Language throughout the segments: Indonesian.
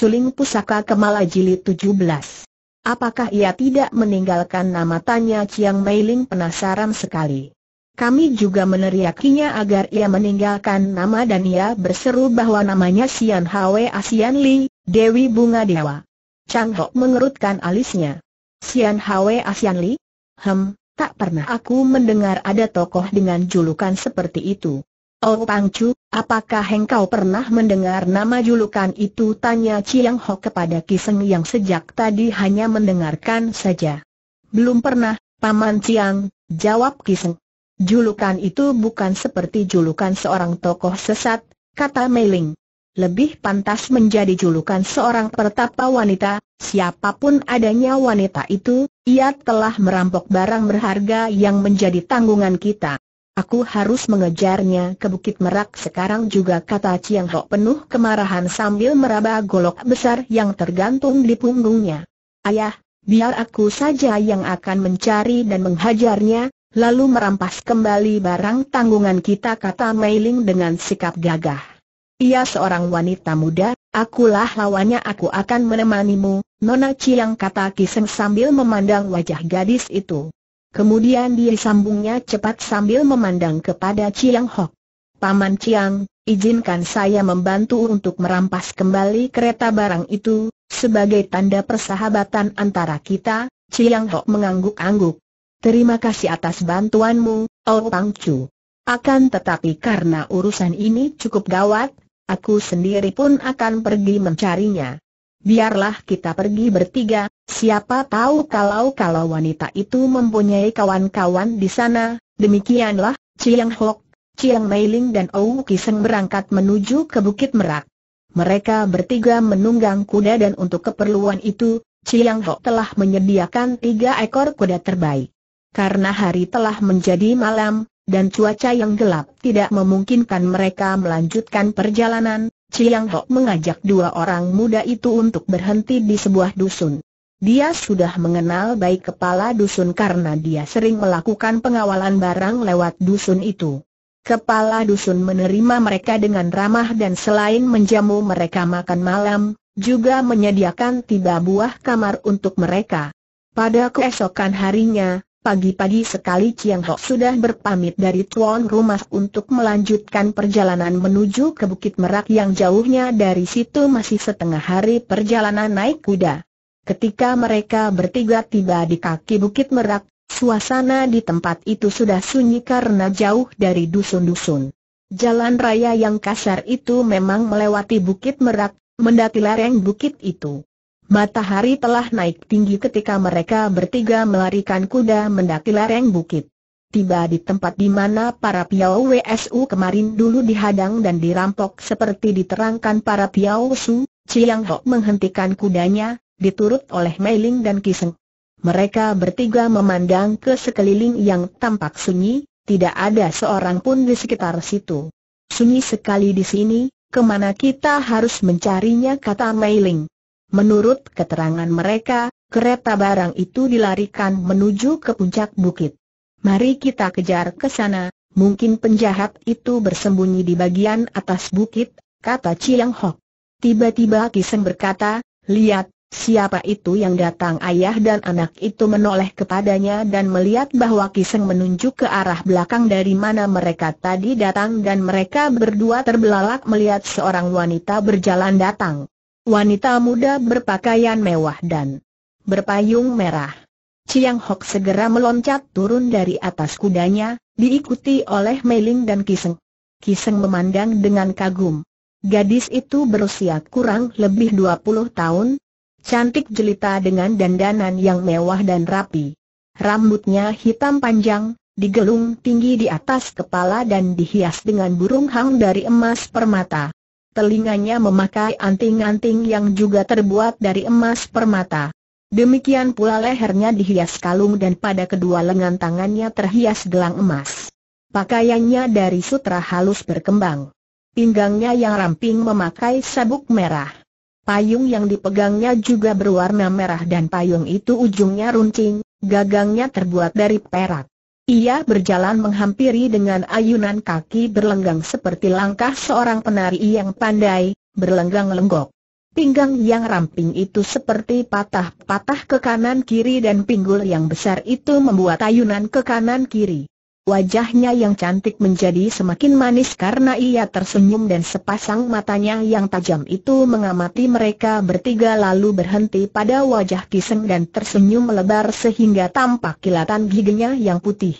Suling Pusaka Kemala Jilid 17. Apakah ia tidak meninggalkan nama tanya Chiang Meiling penasaran sekali. Kami juga meneriakinya agar ia meninggalkan nama dan ia berseru bahwa namanya Sian Hwe Asian Li, Dewi Bunga Dewa. Chang Ho mengerutkan alisnya. Sian Hwe Asian Li? Hem, tak pernah aku mendengar ada tokoh dengan julukan seperti itu. Oh Pangcu, apakah engkau pernah mendengar nama julukan itu? Tanya Chiang Ho kepada Kiseng yang sejak tadi hanya mendengarkan saja. Belum pernah, Paman Chiang, jawab Kiseng. Julukan itu bukan seperti julukan seorang tokoh sesat, kata Meiling. Lebih pantas menjadi julukan seorang pertapa wanita, siapapun adanya wanita itu, ia telah merampok barang berharga yang menjadi tanggungan kita. Aku harus mengejarnya ke Bukit Merak sekarang juga kata Chiang Ho penuh kemarahan sambil meraba golok besar yang tergantung di punggungnya. Ayah, biar aku saja yang akan mencari dan menghajarnya, lalu merampas kembali barang tanggungan kita kata Mei Ling dengan sikap gagah. Ia seorang wanita muda, akulah lawannya aku akan menemanimu, Nona Chiang kata Kiseng sambil memandang wajah gadis itu. Kemudian dia sambungnya cepat sambil memandang kepada Chiang Hok. Paman Chiang, izinkan saya membantu untuk merampas kembali kereta barang itu, sebagai tanda persahabatan antara kita, Chiang Hok mengangguk-angguk. Terima kasih atas bantuanmu, Oh Pang Chu. Akan tetapi karena urusan ini cukup gawat, aku sendiri pun akan pergi mencarinya biarlah kita pergi bertiga, siapa tahu kalau-kalau wanita itu mempunyai kawan-kawan di sana, demikianlah, Chiang Hok, Chiang Meiling dan Ou Kiseng berangkat menuju ke Bukit Merak. Mereka bertiga menunggang kuda dan untuk keperluan itu, Chiang Hok telah menyediakan tiga ekor kuda terbaik. Karena hari telah menjadi malam, dan cuaca yang gelap tidak memungkinkan mereka melanjutkan perjalanan, Chiang Ho mengajak dua orang muda itu untuk berhenti di sebuah dusun. Dia sudah mengenal baik kepala dusun karena dia sering melakukan pengawalan barang lewat dusun itu. Kepala dusun menerima mereka dengan ramah dan selain menjamu mereka makan malam, juga menyediakan tidak buah kamar untuk mereka. Pada keesokan harinya, Pagi-pagi sekali Chiang Ho sudah berpamit dari tuan rumah untuk melanjutkan perjalanan menuju ke Bukit Merak yang jauhnya dari situ masih setengah hari perjalanan naik kuda. Ketika mereka bertiga tiba di kaki Bukit Merak, suasana di tempat itu sudah sunyi karena jauh dari dusun-dusun. Jalan raya yang kasar itu memang melewati Bukit Merak, mendaki lereng bukit itu. Matahari telah naik tinggi ketika mereka bertiga melarikan kuda mendaki lereng bukit. Tiba di tempat di mana para Piau WSU kemarin dulu dihadang dan dirampok seperti diterangkan para Piau Su, Chiang Ho menghentikan kudanya, diturut oleh Meiling dan Kiseng. Mereka bertiga memandang ke sekeliling yang tampak sunyi, tidak ada seorang pun di sekitar situ. Sunyi sekali di sini, kemana kita harus mencarinya kata Meiling. Menurut keterangan mereka, kereta barang itu dilarikan menuju ke puncak bukit. Mari kita kejar ke sana, mungkin penjahat itu bersembunyi di bagian atas bukit, kata Chiang Hok. Tiba-tiba Kiseng berkata, lihat, siapa itu yang datang ayah dan anak itu menoleh kepadanya dan melihat bahwa Kiseng menunjuk ke arah belakang dari mana mereka tadi datang dan mereka berdua terbelalak melihat seorang wanita berjalan datang wanita muda berpakaian mewah dan berpayung merah. Chiang Hok segera meloncat turun dari atas kudanya, diikuti oleh Meiling dan Kiseng. Kiseng memandang dengan kagum. Gadis itu berusia kurang lebih 20 tahun, cantik jelita dengan dandanan yang mewah dan rapi. Rambutnya hitam panjang, digelung tinggi di atas kepala dan dihias dengan burung hang dari emas permata telinganya memakai anting-anting yang juga terbuat dari emas permata. Demikian pula lehernya dihias kalung dan pada kedua lengan tangannya terhias gelang emas. Pakaiannya dari sutra halus berkembang. Pinggangnya yang ramping memakai sabuk merah. Payung yang dipegangnya juga berwarna merah dan payung itu ujungnya runcing, gagangnya terbuat dari perak. Ia berjalan menghampiri dengan ayunan kaki berlenggang seperti langkah seorang penari yang pandai, berlenggang lenggok. Pinggang yang ramping itu seperti patah-patah ke kanan kiri dan pinggul yang besar itu membuat ayunan ke kanan kiri. Wajahnya yang cantik menjadi semakin manis karena ia tersenyum dan sepasang matanya yang tajam itu mengamati mereka bertiga lalu berhenti pada wajah Kiseng dan tersenyum melebar sehingga tampak kilatan giginya yang putih.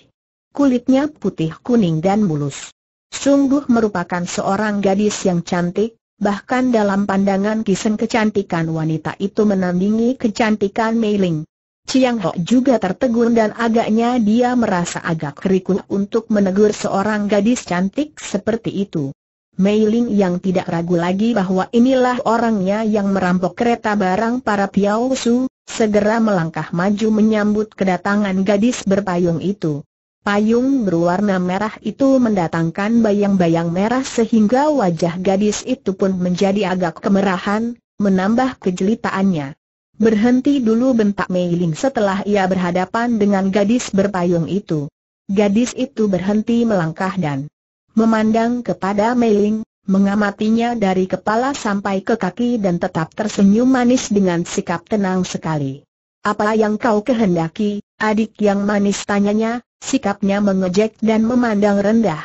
Kulitnya putih kuning dan mulus. Sungguh merupakan seorang gadis yang cantik, bahkan dalam pandangan Kiseng kecantikan wanita itu menandingi kecantikan Mei Ling. Chiang Ho juga tertegun dan agaknya dia merasa agak kerikuh untuk menegur seorang gadis cantik seperti itu. Mei Ling yang tidak ragu lagi bahwa inilah orangnya yang merampok kereta barang para Piao Su, segera melangkah maju menyambut kedatangan gadis berpayung itu. Payung berwarna merah itu mendatangkan bayang-bayang merah sehingga wajah gadis itu pun menjadi agak kemerahan, menambah kejelitaannya. Berhenti dulu bentak Mei Ling setelah ia berhadapan dengan gadis berpayung itu. Gadis itu berhenti melangkah dan memandang kepada Mei Ling, mengamatinya dari kepala sampai ke kaki dan tetap tersenyum manis dengan sikap tenang sekali. Apa yang kau kehendaki, adik yang manis tanyanya, sikapnya mengejek dan memandang rendah.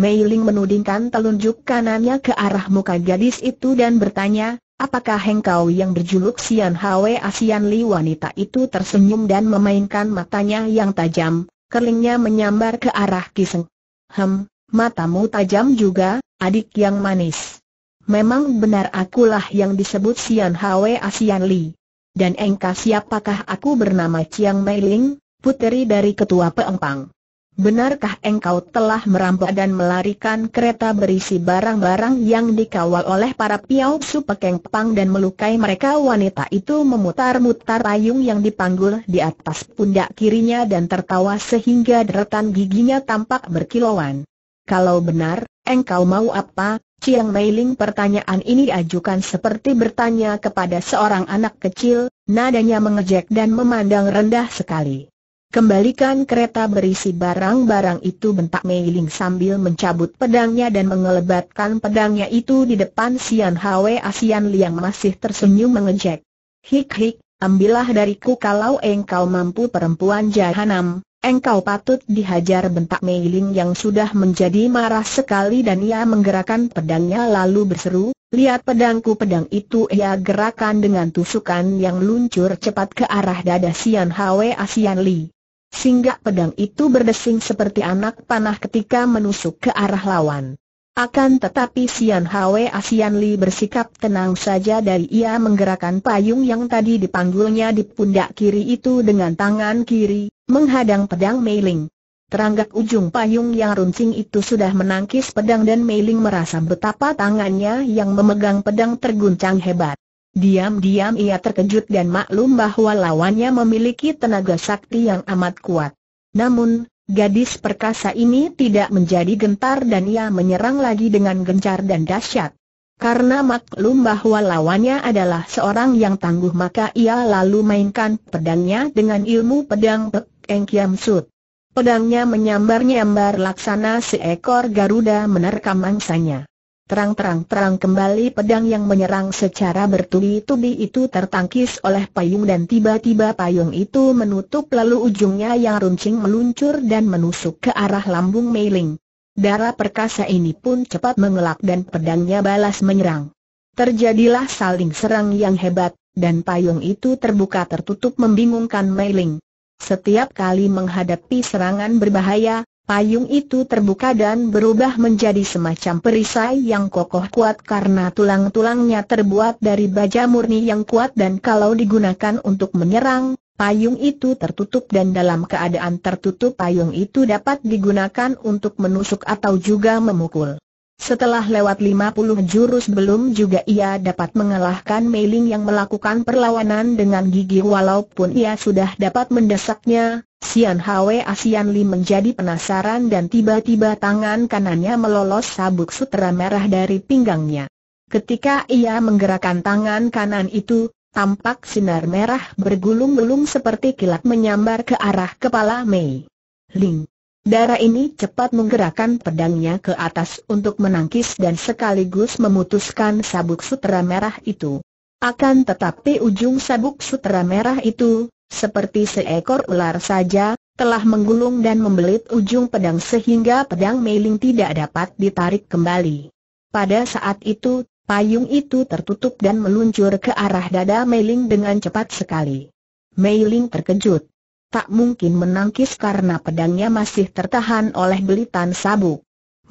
Mei Ling menudingkan telunjuk kanannya ke arah muka gadis itu dan bertanya, Apakah engkau yang berjuluk Sian Hwe Asian Li wanita itu tersenyum dan memainkan matanya yang tajam, kelingnya menyambar ke arah Kiseng. Hem, matamu tajam juga, adik yang manis. Memang benar akulah yang disebut Sian Hwe Asian Li. Dan engkau siapakah aku bernama Chiang Mei Ling, puteri dari ketua Peempang. Benarkah engkau telah merampok dan melarikan kereta berisi barang-barang yang dikawal oleh para piau supekeng pang dan melukai mereka? Wanita itu memutar-mutar payung yang dipanggul di atas pundak kirinya dan tertawa sehingga deretan giginya tampak berkilauan. Kalau benar, engkau mau apa? Chiang Meiling pertanyaan ini diajukan seperti bertanya kepada seorang anak kecil, nadanya mengejek dan memandang rendah sekali. Kembalikan kereta berisi barang-barang itu bentak Mei Ling sambil mencabut pedangnya dan mengelebatkan pedangnya itu di depan Sian Hwe Asian Liang masih tersenyum mengejek. Hik-hik, ambillah dariku kalau engkau mampu perempuan jahanam, engkau patut dihajar bentak Mei Ling yang sudah menjadi marah sekali dan ia menggerakkan pedangnya lalu berseru, Lihat pedangku pedang itu ia gerakan dengan tusukan yang luncur cepat ke arah dada Sian Hwe Asian Li. Singgah pedang itu berdesing seperti anak panah ketika menusuk ke arah lawan. Akan tetapi Sian Hwe Asian Li bersikap tenang saja dari ia menggerakkan payung yang tadi dipanggulnya di pundak kiri itu dengan tangan kiri, menghadang pedang Meiling. Teranggak ujung payung yang runcing itu sudah menangkis pedang dan Meiling merasa betapa tangannya yang memegang pedang terguncang hebat. Diam-diam ia terkejut dan maklum bahwa lawannya memiliki tenaga sakti yang amat kuat. Namun, gadis perkasa ini tidak menjadi gentar dan ia menyerang lagi dengan gencar dan dahsyat. Karena maklum bahwa lawannya adalah seorang yang tangguh maka ia lalu mainkan pedangnya dengan ilmu pedang Pek Eng Kiam Sut. Pedangnya menyambar-nyambar laksana seekor Garuda menerkam mangsanya. Terang-terang-terang kembali pedang yang menyerang secara bertubi-tubi itu tertangkis oleh payung dan tiba-tiba payung itu menutup lalu ujungnya yang runcing meluncur dan menusuk ke arah lambung Meiling. Darah perkasa ini pun cepat mengelak dan pedangnya balas menyerang. Terjadilah saling serang yang hebat, dan payung itu terbuka tertutup membingungkan Meiling. Setiap kali menghadapi serangan berbahaya, Payung itu terbuka dan berubah menjadi semacam perisai yang kokoh kuat karena tulang-tulangnya terbuat dari baja murni yang kuat dan kalau digunakan untuk menyerang, payung itu tertutup dan dalam keadaan tertutup payung itu dapat digunakan untuk menusuk atau juga memukul. Setelah lewat 50 jurus belum juga ia dapat mengalahkan Meiling yang melakukan perlawanan dengan gigi walaupun ia sudah dapat mendesaknya, Sian Hwe Asian Li menjadi penasaran dan tiba-tiba tangan kanannya melolos sabuk sutera merah dari pinggangnya. Ketika ia menggerakkan tangan kanan itu, tampak sinar merah bergulung-gulung seperti kilat menyambar ke arah kepala Mei. Ling. Darah ini cepat menggerakkan pedangnya ke atas untuk menangkis dan sekaligus memutuskan sabuk sutera merah itu. Akan tetapi ujung sabuk sutera merah itu seperti seekor ular saja, telah menggulung dan membelit ujung pedang sehingga pedang Meiling tidak dapat ditarik kembali. Pada saat itu, payung itu tertutup dan meluncur ke arah dada Meiling dengan cepat sekali. Meiling terkejut. Tak mungkin menangkis karena pedangnya masih tertahan oleh belitan sabuk.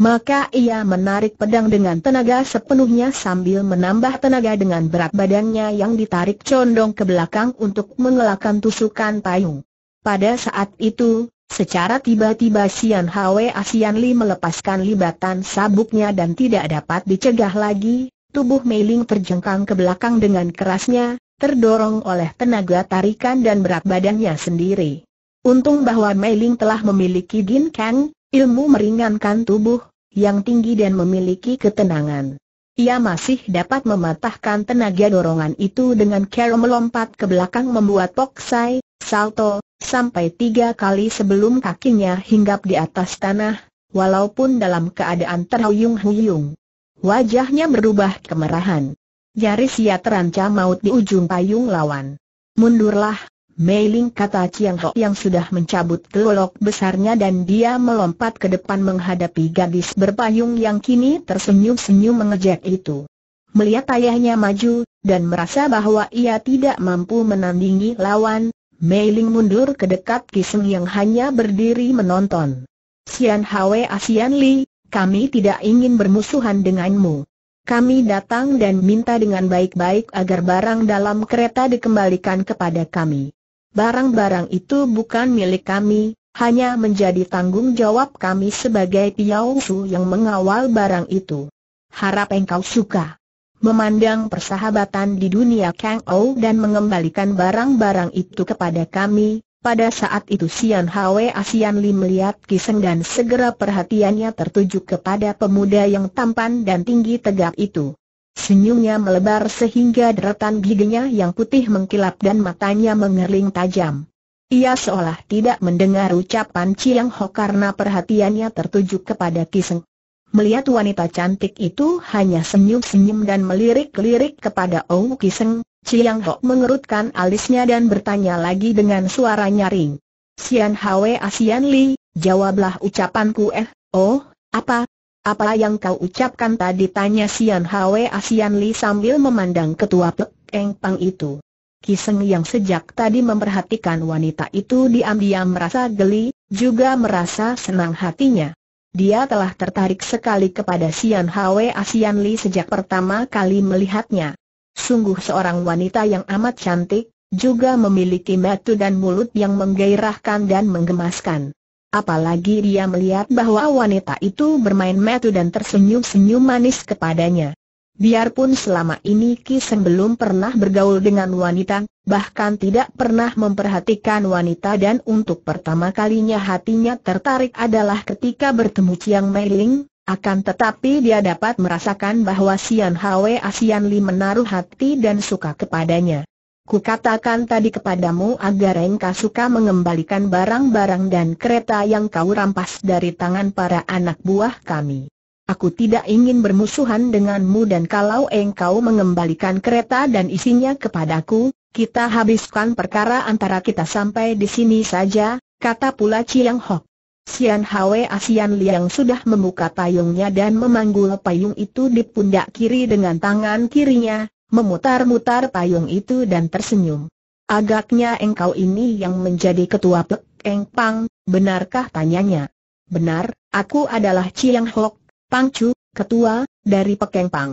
Maka ia menarik pedang dengan tenaga sepenuhnya sambil menambah tenaga dengan berat badannya yang ditarik condong ke belakang untuk mengelakkan tusukan payung. Pada saat itu, secara tiba-tiba Sian Hwe Asian Li melepaskan libatan sabuknya dan tidak dapat dicegah lagi, tubuh Meiling terjengkang ke belakang dengan kerasnya, terdorong oleh tenaga tarikan dan berat badannya sendiri. Untung bahwa Meiling telah memiliki Gin Kang, ilmu meringankan tubuh, yang tinggi dan memiliki ketenangan. Ia masih dapat mematahkan tenaga dorongan itu dengan cara melompat ke belakang membuat poksai, salto, sampai tiga kali sebelum kakinya hinggap di atas tanah, walaupun dalam keadaan terhuyung-huyung. Wajahnya berubah kemerahan. Nyaris ia terancam maut di ujung payung lawan. Mundurlah, Meiling kata Chiang Ho yang sudah mencabut kelolok besarnya dan dia melompat ke depan menghadapi gadis berpayung yang kini tersenyum-senyum mengejek itu. Melihat ayahnya maju, dan merasa bahwa ia tidak mampu menandingi lawan, Meiling mundur ke dekat Kiseng yang hanya berdiri menonton. Sian Hwe Asian Li, kami tidak ingin bermusuhan denganmu. Kami datang dan minta dengan baik-baik agar barang dalam kereta dikembalikan kepada kami barang-barang itu bukan milik kami, hanya menjadi tanggung jawab kami sebagai Piausu yang mengawal barang itu. Harap engkau suka memandang persahabatan di dunia Kang Ou dan mengembalikan barang-barang itu kepada kami. Pada saat itu Sian Hwe Asian Lim melihat Kiseng dan segera perhatiannya tertuju kepada pemuda yang tampan dan tinggi tegap itu. Senyumnya melebar sehingga deretan giginya yang putih mengkilap dan matanya mengerling tajam. Ia seolah tidak mendengar ucapan Chiang Ho karena perhatiannya tertuju kepada Kiseng. Melihat wanita cantik itu hanya senyum-senyum dan melirik-lirik kepada Ong Kiseng, Chiang Ho mengerutkan alisnya dan bertanya lagi dengan suara nyaring. Sian Hwe Asian Li, jawablah ucapanku eh, oh, apa, apa yang kau ucapkan tadi tanya Sian Hwe Asian Li sambil memandang ketua Pek Eng Pang itu. Kiseng yang sejak tadi memperhatikan wanita itu diam-diam merasa geli, juga merasa senang hatinya. Dia telah tertarik sekali kepada Sian Hwe Asian Li sejak pertama kali melihatnya. Sungguh seorang wanita yang amat cantik, juga memiliki mata dan mulut yang menggairahkan dan menggemaskan. Apalagi dia melihat bahwa wanita itu bermain metu dan tersenyum-senyum manis kepadanya. Biarpun selama ini Kiseng belum pernah bergaul dengan wanita, bahkan tidak pernah memperhatikan wanita dan untuk pertama kalinya hatinya tertarik adalah ketika bertemu Chiang Ling. akan tetapi dia dapat merasakan bahwa Sian Wei, Sian Li menaruh hati dan suka kepadanya katakan tadi kepadamu agar engkau suka mengembalikan barang-barang dan kereta yang kau rampas dari tangan para anak buah kami. Aku tidak ingin bermusuhan denganmu dan kalau engkau mengembalikan kereta dan isinya kepadaku, kita habiskan perkara antara kita sampai di sini saja, kata pula Chiang Hok. Sian Hwe Asian Liang sudah membuka payungnya dan memanggul payung itu di pundak kiri dengan tangan kirinya, memutar-mutar payung itu dan tersenyum. Agaknya engkau ini yang menjadi ketua Pek Eng Pang, benarkah tanyanya? Benar, aku adalah Chiang Hok, Pang Chu, ketua, dari Pek Eng Pang.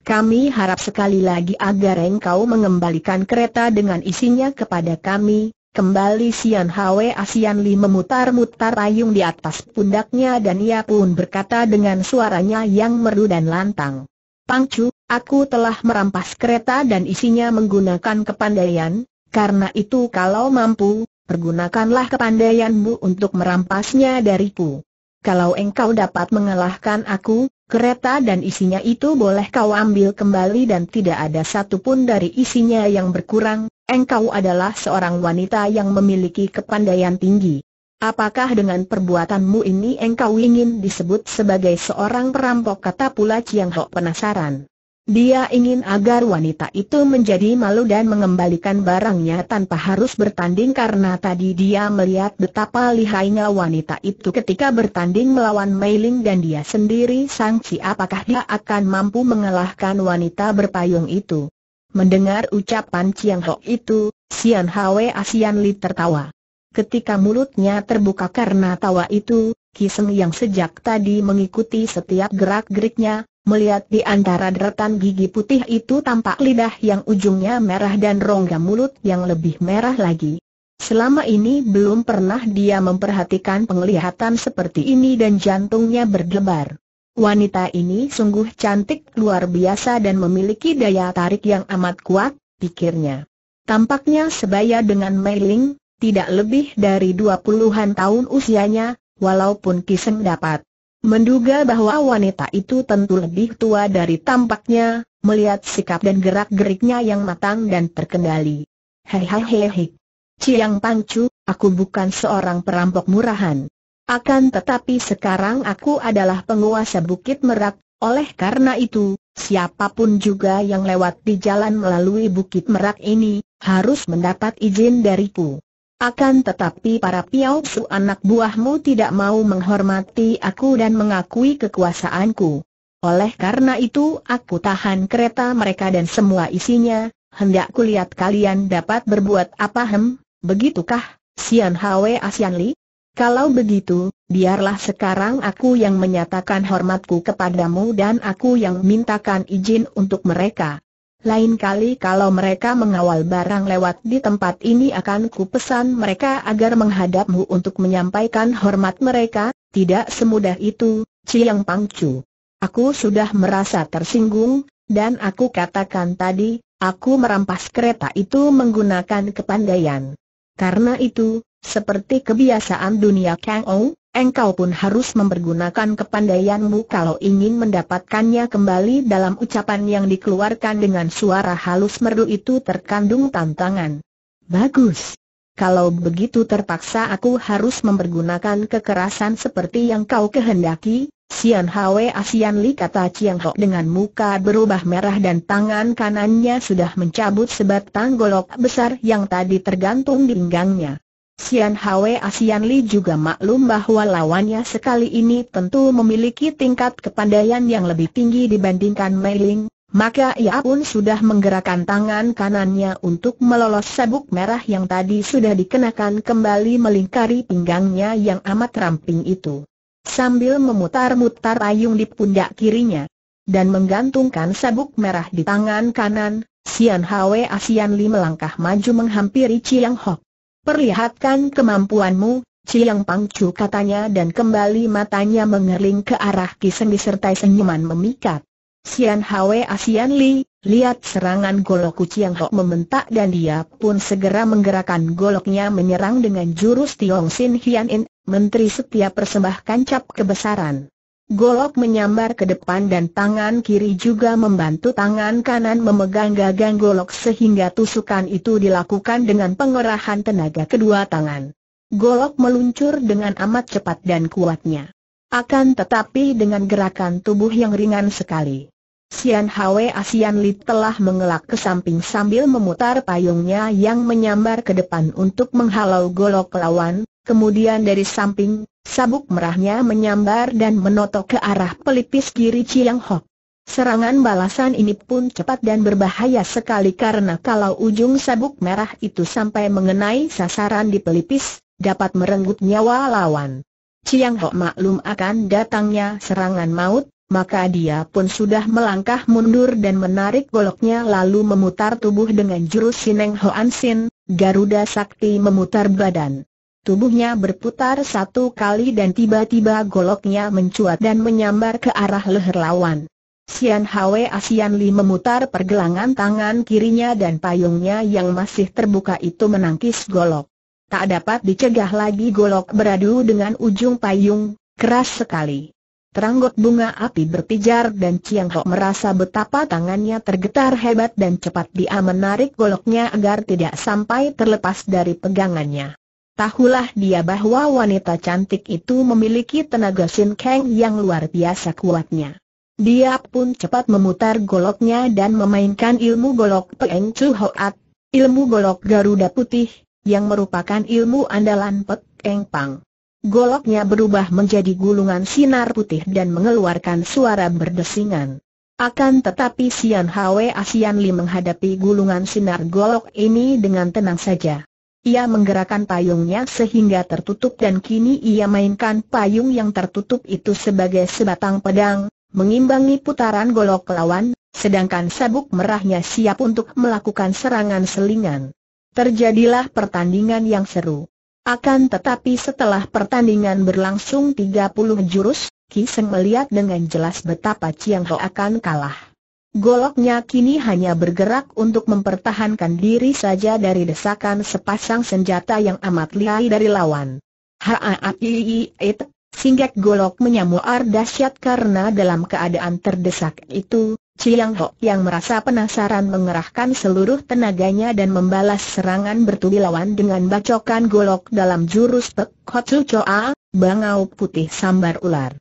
Kami harap sekali lagi agar engkau mengembalikan kereta dengan isinya kepada kami, Kembali Sian Hwe Asian Li memutar-mutar payung di atas pundaknya dan ia pun berkata dengan suaranya yang merdu dan lantang. Pang Chu. Aku telah merampas kereta dan isinya menggunakan kepandaian, karena itu kalau mampu, pergunakanlah kepandaianmu untuk merampasnya dariku. Kalau engkau dapat mengalahkan aku, kereta dan isinya itu boleh kau ambil kembali dan tidak ada satupun dari isinya yang berkurang, engkau adalah seorang wanita yang memiliki kepandaian tinggi. Apakah dengan perbuatanmu ini engkau ingin disebut sebagai seorang perampok kata pula Chiang Ho penasaran? Dia ingin agar wanita itu menjadi malu dan mengembalikan barangnya tanpa harus bertanding karena tadi dia melihat betapa lihainya wanita itu ketika bertanding melawan Meiling dan dia sendiri sangsi apakah dia akan mampu mengalahkan wanita berpayung itu. Mendengar ucapan Chiang Ho itu, Sian Hwe Asian Li tertawa. Ketika mulutnya terbuka karena tawa itu, Kiseng yang sejak tadi mengikuti setiap gerak-geriknya, Melihat di antara deretan gigi putih itu tampak lidah yang ujungnya merah dan rongga mulut yang lebih merah lagi. Selama ini belum pernah dia memperhatikan penglihatan seperti ini dan jantungnya berdebar. Wanita ini sungguh cantik luar biasa dan memiliki daya tarik yang amat kuat, pikirnya. Tampaknya sebaya dengan Meiling, tidak lebih dari dua puluhan tahun usianya, walaupun Kiseng dapat Menduga bahwa wanita itu tentu lebih tua dari tampaknya, melihat sikap dan gerak-geriknya yang matang dan terkendali. Hehehehe. Ciang Pangcu, aku bukan seorang perampok murahan. Akan tetapi sekarang aku adalah penguasa Bukit Merak, oleh karena itu, siapapun juga yang lewat di jalan melalui Bukit Merak ini, harus mendapat izin dariku. Akan tetapi para su anak buahmu tidak mau menghormati aku dan mengakui kekuasaanku. Oleh karena itu aku tahan kereta mereka dan semua isinya, hendak kulihat kalian dapat berbuat apa hem, begitukah, Sian Hwe Asian Li? Kalau begitu, biarlah sekarang aku yang menyatakan hormatku kepadamu dan aku yang mintakan izin untuk mereka. Lain kali kalau mereka mengawal barang lewat di tempat ini akan ku pesan mereka agar menghadapmu untuk menyampaikan hormat mereka, tidak semudah itu, Ciyang Pangcu. Aku sudah merasa tersinggung, dan aku katakan tadi, aku merampas kereta itu menggunakan kepandaian. Karena itu, seperti kebiasaan dunia Kang Ou, engkau pun harus mempergunakan kepandaianmu kalau ingin mendapatkannya kembali dalam ucapan yang dikeluarkan dengan suara halus merdu itu terkandung tantangan. Bagus. Kalau begitu terpaksa aku harus mempergunakan kekerasan seperti yang kau kehendaki, Sian Hwe Asian Li kata Chiang Ho dengan muka berubah merah dan tangan kanannya sudah mencabut sebatang golok besar yang tadi tergantung di pinggangnya. Sian Hwe Asian Li juga maklum bahwa lawannya sekali ini tentu memiliki tingkat kepandaian yang lebih tinggi dibandingkan Mei Ling, maka ia pun sudah menggerakkan tangan kanannya untuk melolos sabuk merah yang tadi sudah dikenakan kembali melingkari pinggangnya yang amat ramping itu. Sambil memutar-mutar payung di pundak kirinya dan menggantungkan sabuk merah di tangan kanan, Sian Hwe Asian Li melangkah maju menghampiri Chiang Hok. Perlihatkan kemampuanmu, Ciyang Pangcu katanya dan kembali matanya mengerling ke arah Kiseng disertai senyuman memikat. Sian Hwe Asian Li, lihat serangan golokku Ciyang Ho membentak dan dia pun segera menggerakkan goloknya menyerang dengan jurus Tiong Sin Hian In, Menteri Setia persembahkan cap kebesaran. Golok menyambar ke depan dan tangan kiri juga membantu tangan kanan memegang gagang golok sehingga tusukan itu dilakukan dengan pengerahan tenaga kedua tangan. Golok meluncur dengan amat cepat dan kuatnya. Akan tetapi dengan gerakan tubuh yang ringan sekali. Sian Hwe Asian Li telah mengelak ke samping sambil memutar payungnya yang menyambar ke depan untuk menghalau golok lawan, Kemudian dari samping, sabuk merahnya menyambar dan menotok ke arah pelipis kiri Chiang Hok. Serangan balasan ini pun cepat dan berbahaya sekali karena kalau ujung sabuk merah itu sampai mengenai sasaran di pelipis, dapat merenggut nyawa lawan. Chiang Ho maklum akan datangnya serangan maut, maka dia pun sudah melangkah mundur dan menarik goloknya lalu memutar tubuh dengan jurus Sineng Hoan Sin, Garuda Sakti memutar badan. Tubuhnya berputar satu kali dan tiba-tiba goloknya mencuat dan menyambar ke arah leher lawan. Sian Hwe Asian Li memutar pergelangan tangan kirinya dan payungnya yang masih terbuka itu menangkis golok. Tak dapat dicegah lagi golok beradu dengan ujung payung, keras sekali. Teranggot bunga api berpijar dan Chiang Ho merasa betapa tangannya tergetar hebat dan cepat dia menarik goloknya agar tidak sampai terlepas dari pegangannya. Tahulah dia bahwa wanita cantik itu memiliki tenaga Sin Kang yang luar biasa kuatnya. Dia pun cepat memutar goloknya dan memainkan ilmu golok Peng Chu Hoat, ilmu golok Garuda Putih, yang merupakan ilmu andalan Peng Pang. Goloknya berubah menjadi gulungan sinar putih dan mengeluarkan suara berdesingan. Akan tetapi Sian Hwe Asian Li menghadapi gulungan sinar golok ini dengan tenang saja. Ia menggerakkan payungnya sehingga tertutup dan kini ia mainkan payung yang tertutup itu sebagai sebatang pedang, mengimbangi putaran golok lawan, sedangkan sabuk merahnya siap untuk melakukan serangan selingan. Terjadilah pertandingan yang seru. Akan tetapi setelah pertandingan berlangsung 30 jurus, Ki Seng melihat dengan jelas betapa Chiang Ho akan kalah. Goloknya kini hanya bergerak untuk mempertahankan diri saja dari desakan sepasang senjata yang amat lihai dari lawan. Haaaiiit, singgah golok menyamuar dahsyat karena dalam keadaan terdesak itu, Chiang Ho yang merasa penasaran mengerahkan seluruh tenaganya dan membalas serangan bertubi lawan dengan bacokan golok dalam jurus Pek Hotsu Choa, bangau putih sambar ular.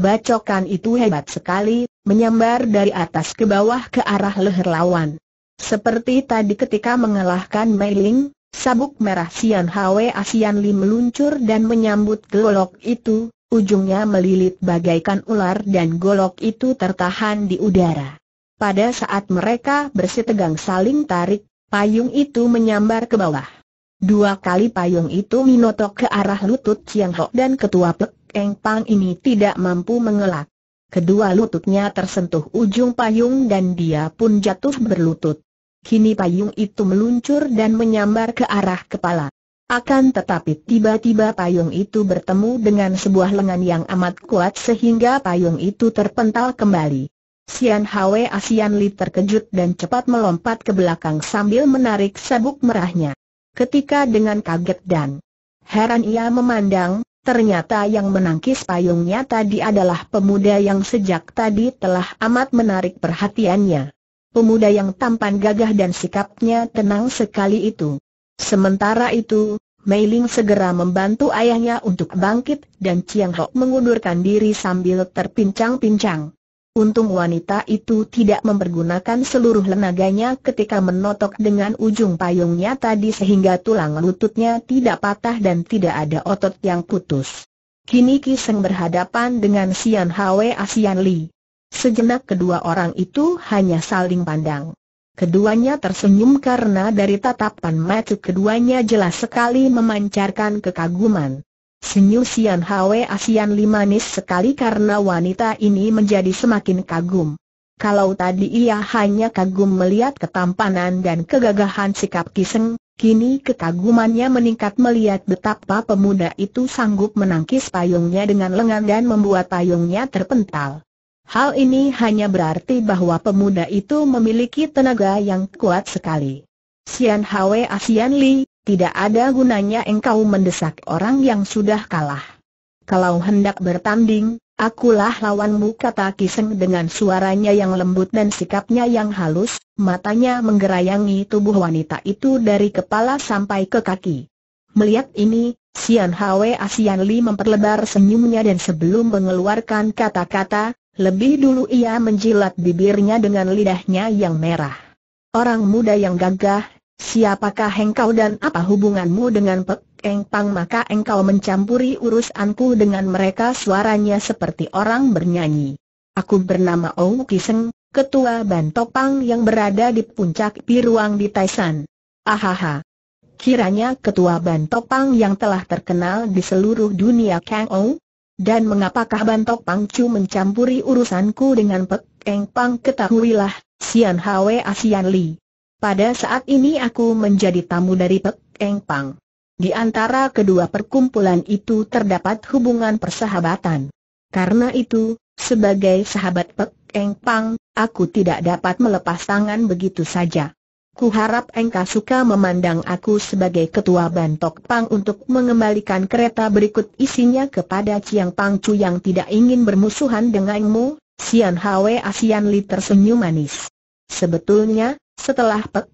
Bacokan itu hebat sekali, menyambar dari atas ke bawah ke arah leher lawan. Seperti tadi ketika mengalahkan Mei Ling, sabuk merah Sian Hwe Asian Li meluncur dan menyambut golok itu, ujungnya melilit bagaikan ular dan golok itu tertahan di udara. Pada saat mereka bersitegang saling tarik, payung itu menyambar ke bawah. Dua kali payung itu minotok ke arah lutut Chiang Ho dan ketua Pek Eng Pang ini tidak mampu mengelak. Kedua lututnya tersentuh ujung payung dan dia pun jatuh berlutut. Kini payung itu meluncur dan menyambar ke arah kepala. Akan tetapi tiba-tiba payung itu bertemu dengan sebuah lengan yang amat kuat sehingga payung itu terpental kembali. Sian Hwe Asian Li terkejut dan cepat melompat ke belakang sambil menarik sabuk merahnya. Ketika dengan kaget dan heran ia memandang, Ternyata yang menangkis payungnya tadi adalah pemuda yang sejak tadi telah amat menarik perhatiannya. Pemuda yang tampan gagah dan sikapnya tenang sekali itu. Sementara itu, Mei Ling segera membantu ayahnya untuk bangkit dan Chiang Hok mengundurkan diri sambil terpincang-pincang. Untung wanita itu tidak mempergunakan seluruh lenaganya ketika menotok dengan ujung payungnya tadi sehingga tulang lututnya tidak patah dan tidak ada otot yang putus. Kini Kiseng berhadapan dengan Sian Hwe Asian Li. Sejenak kedua orang itu hanya saling pandang. Keduanya tersenyum karena dari tatapan mata keduanya jelas sekali memancarkan kekaguman. Senyum Sian Hwe Asian Li manis sekali karena wanita ini menjadi semakin kagum. Kalau tadi ia hanya kagum melihat ketampanan dan kegagahan sikap Kiseng, kini kekagumannya meningkat melihat betapa pemuda itu sanggup menangkis payungnya dengan lengan dan membuat payungnya terpental. Hal ini hanya berarti bahwa pemuda itu memiliki tenaga yang kuat sekali. Sian Hwe Asian Li, tidak ada gunanya engkau mendesak orang yang sudah kalah. Kalau hendak bertanding, akulah lawanmu kata Kiseng dengan suaranya yang lembut dan sikapnya yang halus, matanya menggerayangi tubuh wanita itu dari kepala sampai ke kaki. Melihat ini, Sian Hwe Asian Li memperlebar senyumnya dan sebelum mengeluarkan kata-kata, lebih dulu ia menjilat bibirnya dengan lidahnya yang merah. Orang muda yang gagah, Siapakah engkau dan apa hubunganmu dengan Pek Eng Pang maka engkau mencampuri urusanku dengan mereka suaranya seperti orang bernyanyi. Aku bernama Ou Kiseng, ketua Bantopang yang berada di puncak Piruang di Taisan. Ahaha. Kiranya ketua Bantopang yang telah terkenal di seluruh dunia Kang Ou? Dan mengapakah Bantopang Chu mencampuri urusanku dengan Pek Eng Pang ketahuilah, Sian Hwe Asian Li. Pada saat ini aku menjadi tamu dari Pek Eng Pang. Di antara kedua perkumpulan itu terdapat hubungan persahabatan. Karena itu, sebagai sahabat Pek Eng Pang, aku tidak dapat melepas tangan begitu saja. Kuharap engkau suka memandang aku sebagai ketua Bantok Pang untuk mengembalikan kereta berikut isinya kepada Ciang Pang Chu yang tidak ingin bermusuhan denganmu, Sian Hwe Asian Li tersenyum manis. Sebetulnya, setelah Pek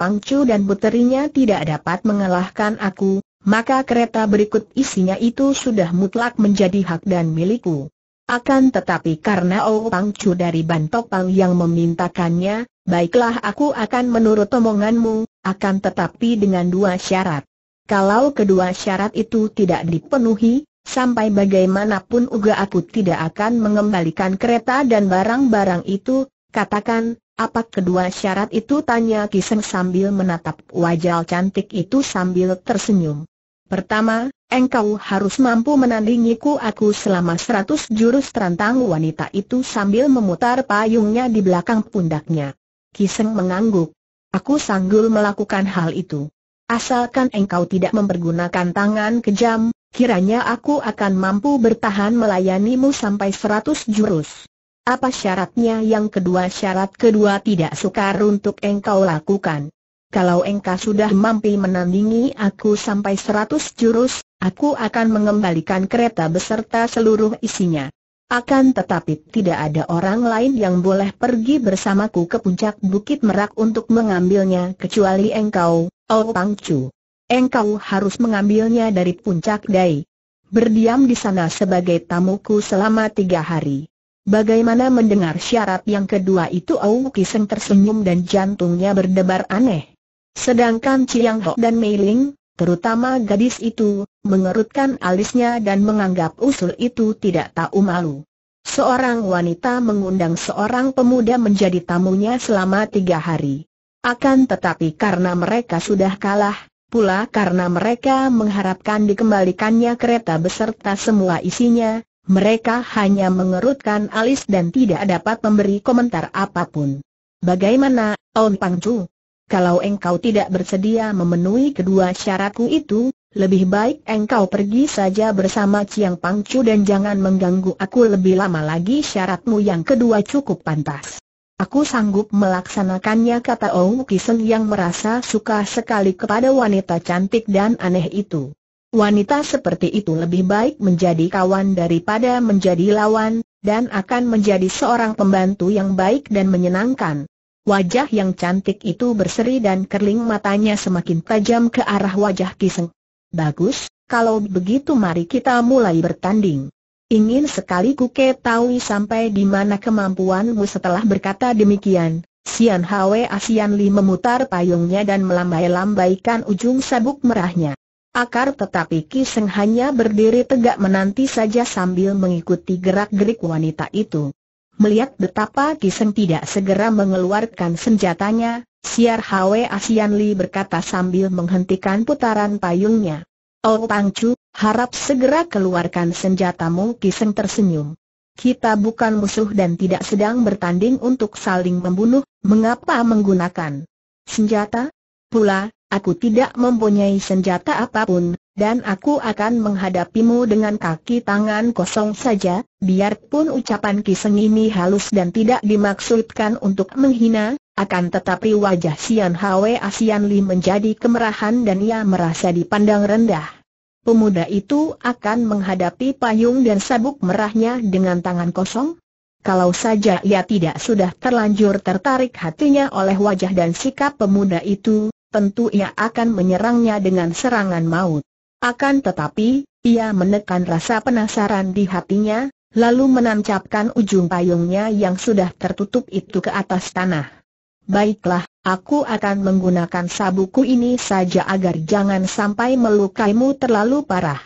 Pangcu dan puterinya tidak dapat mengalahkan aku, maka kereta berikut isinya itu sudah mutlak menjadi hak dan milikku. Akan tetapi karena Oh Pangcu dari Bantopang yang memintakannya, baiklah aku akan menurut omonganmu, akan tetapi dengan dua syarat. Kalau kedua syarat itu tidak dipenuhi, sampai bagaimanapun juga aku tidak akan mengembalikan kereta dan barang-barang itu, katakan, apa kedua syarat itu tanya Kiseng sambil menatap wajah cantik itu sambil tersenyum. Pertama, engkau harus mampu menandingiku aku selama seratus jurus terantang wanita itu sambil memutar payungnya di belakang pundaknya. Kiseng mengangguk. Aku sanggul melakukan hal itu. Asalkan engkau tidak mempergunakan tangan kejam, kiranya aku akan mampu bertahan melayanimu sampai seratus jurus. Apa syaratnya yang kedua? Syarat kedua tidak sukar untuk engkau lakukan. Kalau engkau sudah mampu menandingi aku sampai seratus jurus, aku akan mengembalikan kereta beserta seluruh isinya. Akan tetapi tidak ada orang lain yang boleh pergi bersamaku ke puncak Bukit Merak untuk mengambilnya kecuali engkau, Oh Pangcu. Engkau harus mengambilnya dari puncak Dai. Berdiam di sana sebagai tamuku selama tiga hari. Bagaimana mendengar syarat yang kedua itu Au Kiseng tersenyum dan jantungnya berdebar aneh. Sedangkan Chiang Ho dan Mei Ling, terutama gadis itu, mengerutkan alisnya dan menganggap usul itu tidak tahu malu. Seorang wanita mengundang seorang pemuda menjadi tamunya selama tiga hari. Akan tetapi karena mereka sudah kalah, pula karena mereka mengharapkan dikembalikannya kereta beserta semua isinya, mereka hanya mengerutkan alis dan tidak dapat memberi komentar apapun. Bagaimana, Pang Pangcu? Kalau engkau tidak bersedia memenuhi kedua syaratku itu, lebih baik engkau pergi saja bersama Ciang Pangcu dan jangan mengganggu aku lebih lama lagi syaratmu yang kedua cukup pantas. Aku sanggup melaksanakannya kata Ong Kiseng yang merasa suka sekali kepada wanita cantik dan aneh itu. Wanita seperti itu lebih baik menjadi kawan daripada menjadi lawan, dan akan menjadi seorang pembantu yang baik dan menyenangkan. Wajah yang cantik itu berseri dan kerling matanya semakin tajam ke arah wajah Kiseng. Bagus, kalau begitu mari kita mulai bertanding. Ingin sekali ku ketahui sampai di mana kemampuanmu setelah berkata demikian. Sian Hwe Asian Li memutar payungnya dan melambai-lambaikan ujung sabuk merahnya akar tetapi Kiseng hanya berdiri tegak menanti saja sambil mengikuti gerak-gerik wanita itu. Melihat betapa Kiseng tidak segera mengeluarkan senjatanya, Siar Hwe Asian Li berkata sambil menghentikan putaran payungnya. Oh Pangcu, harap segera keluarkan senjatamu Kiseng tersenyum. Kita bukan musuh dan tidak sedang bertanding untuk saling membunuh, mengapa menggunakan senjata? Pula, Aku tidak mempunyai senjata apapun, dan aku akan menghadapimu dengan kaki tangan kosong saja, biarpun ucapan Kiseng ini halus dan tidak dimaksudkan untuk menghina, akan tetapi wajah Sian Hwe Asian Li menjadi kemerahan dan ia merasa dipandang rendah. Pemuda itu akan menghadapi payung dan sabuk merahnya dengan tangan kosong? Kalau saja ia tidak sudah terlanjur tertarik hatinya oleh wajah dan sikap pemuda itu, tentu ia akan menyerangnya dengan serangan maut. Akan tetapi, ia menekan rasa penasaran di hatinya, lalu menancapkan ujung payungnya yang sudah tertutup itu ke atas tanah. Baiklah, aku akan menggunakan sabuku ini saja agar jangan sampai melukaimu terlalu parah.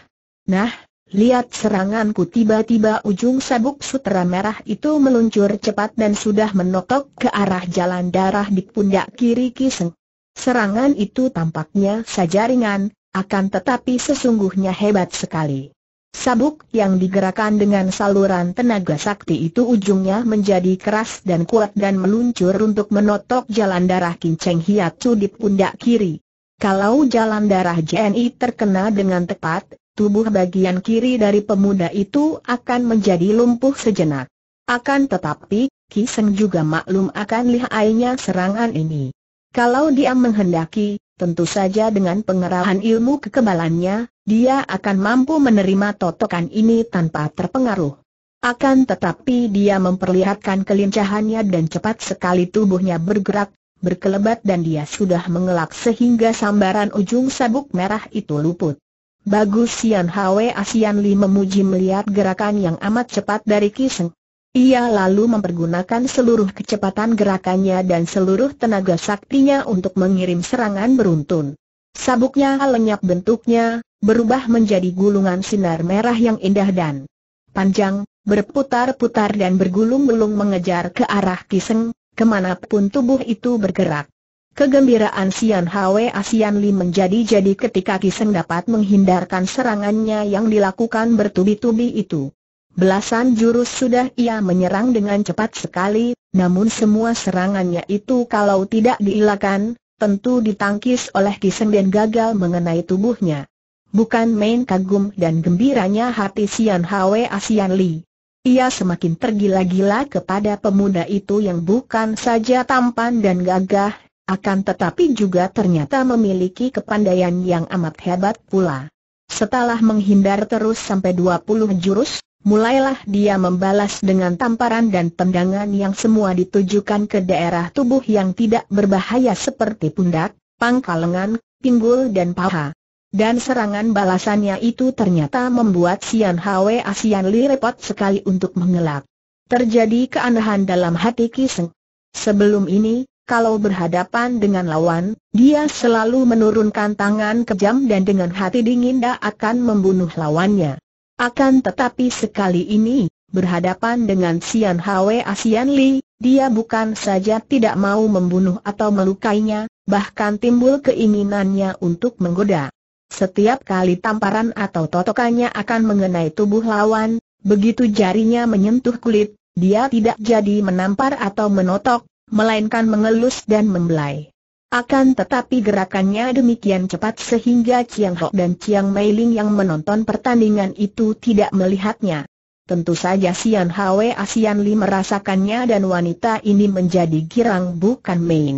Nah, lihat seranganku tiba-tiba ujung sabuk sutera merah itu meluncur cepat dan sudah menotok ke arah jalan darah di pundak kiri Kiseng. Serangan itu tampaknya saja ringan, akan tetapi sesungguhnya hebat sekali. Sabuk yang digerakkan dengan saluran tenaga sakti itu ujungnya menjadi keras dan kuat dan meluncur untuk menotok jalan darah kinceng hiatsu di pundak kiri. Kalau jalan darah JNI terkena dengan tepat, tubuh bagian kiri dari pemuda itu akan menjadi lumpuh sejenak. Akan tetapi, Kiseng juga maklum akan lihainya serangan ini. Kalau dia menghendaki, tentu saja dengan pengerahan ilmu kekebalannya, dia akan mampu menerima totokan ini tanpa terpengaruh. Akan tetapi dia memperlihatkan kelincahannya dan cepat sekali tubuhnya bergerak, berkelebat dan dia sudah mengelak sehingga sambaran ujung sabuk merah itu luput. Bagus Sian Hwe Asian Li memuji melihat gerakan yang amat cepat dari Kiseng. Ia lalu mempergunakan seluruh kecepatan gerakannya dan seluruh tenaga saktinya untuk mengirim serangan beruntun. Sabuknya lenyap bentuknya, berubah menjadi gulungan sinar merah yang indah dan panjang, berputar-putar dan bergulung-gulung mengejar ke arah Kiseng, kemanapun tubuh itu bergerak. Kegembiraan Sian Hwe Asian Li menjadi-jadi ketika Kiseng dapat menghindarkan serangannya yang dilakukan bertubi-tubi itu. Belasan jurus sudah ia menyerang dengan cepat sekali, namun semua serangannya itu kalau tidak diilakan, tentu ditangkis oleh Kiseng dan gagal mengenai tubuhnya. Bukan main kagum dan gembiranya hati Sian Hwe Asian Li. Ia semakin tergila-gila kepada pemuda itu yang bukan saja tampan dan gagah, akan tetapi juga ternyata memiliki kepandaian yang amat hebat pula. Setelah menghindar terus sampai 20 jurus, mulailah dia membalas dengan tamparan dan tendangan yang semua ditujukan ke daerah tubuh yang tidak berbahaya seperti pundak, pangkal lengan, pinggul dan paha. Dan serangan balasannya itu ternyata membuat Sian Hwa Asian Li repot sekali untuk mengelak. Terjadi keanehan dalam hati Kiseng. Sebelum ini, kalau berhadapan dengan lawan, dia selalu menurunkan tangan kejam dan dengan hati dingin dia akan membunuh lawannya. Akan tetapi sekali ini, berhadapan dengan Sian Hwe Asian Li, dia bukan saja tidak mau membunuh atau melukainya, bahkan timbul keinginannya untuk menggoda. Setiap kali tamparan atau totokannya akan mengenai tubuh lawan, begitu jarinya menyentuh kulit, dia tidak jadi menampar atau menotok, melainkan mengelus dan membelai. Akan tetapi gerakannya demikian cepat sehingga Chiang Ho dan Chiang Mei Ling yang menonton pertandingan itu tidak melihatnya. Tentu saja Sian Hwe Asian Li merasakannya dan wanita ini menjadi girang bukan main.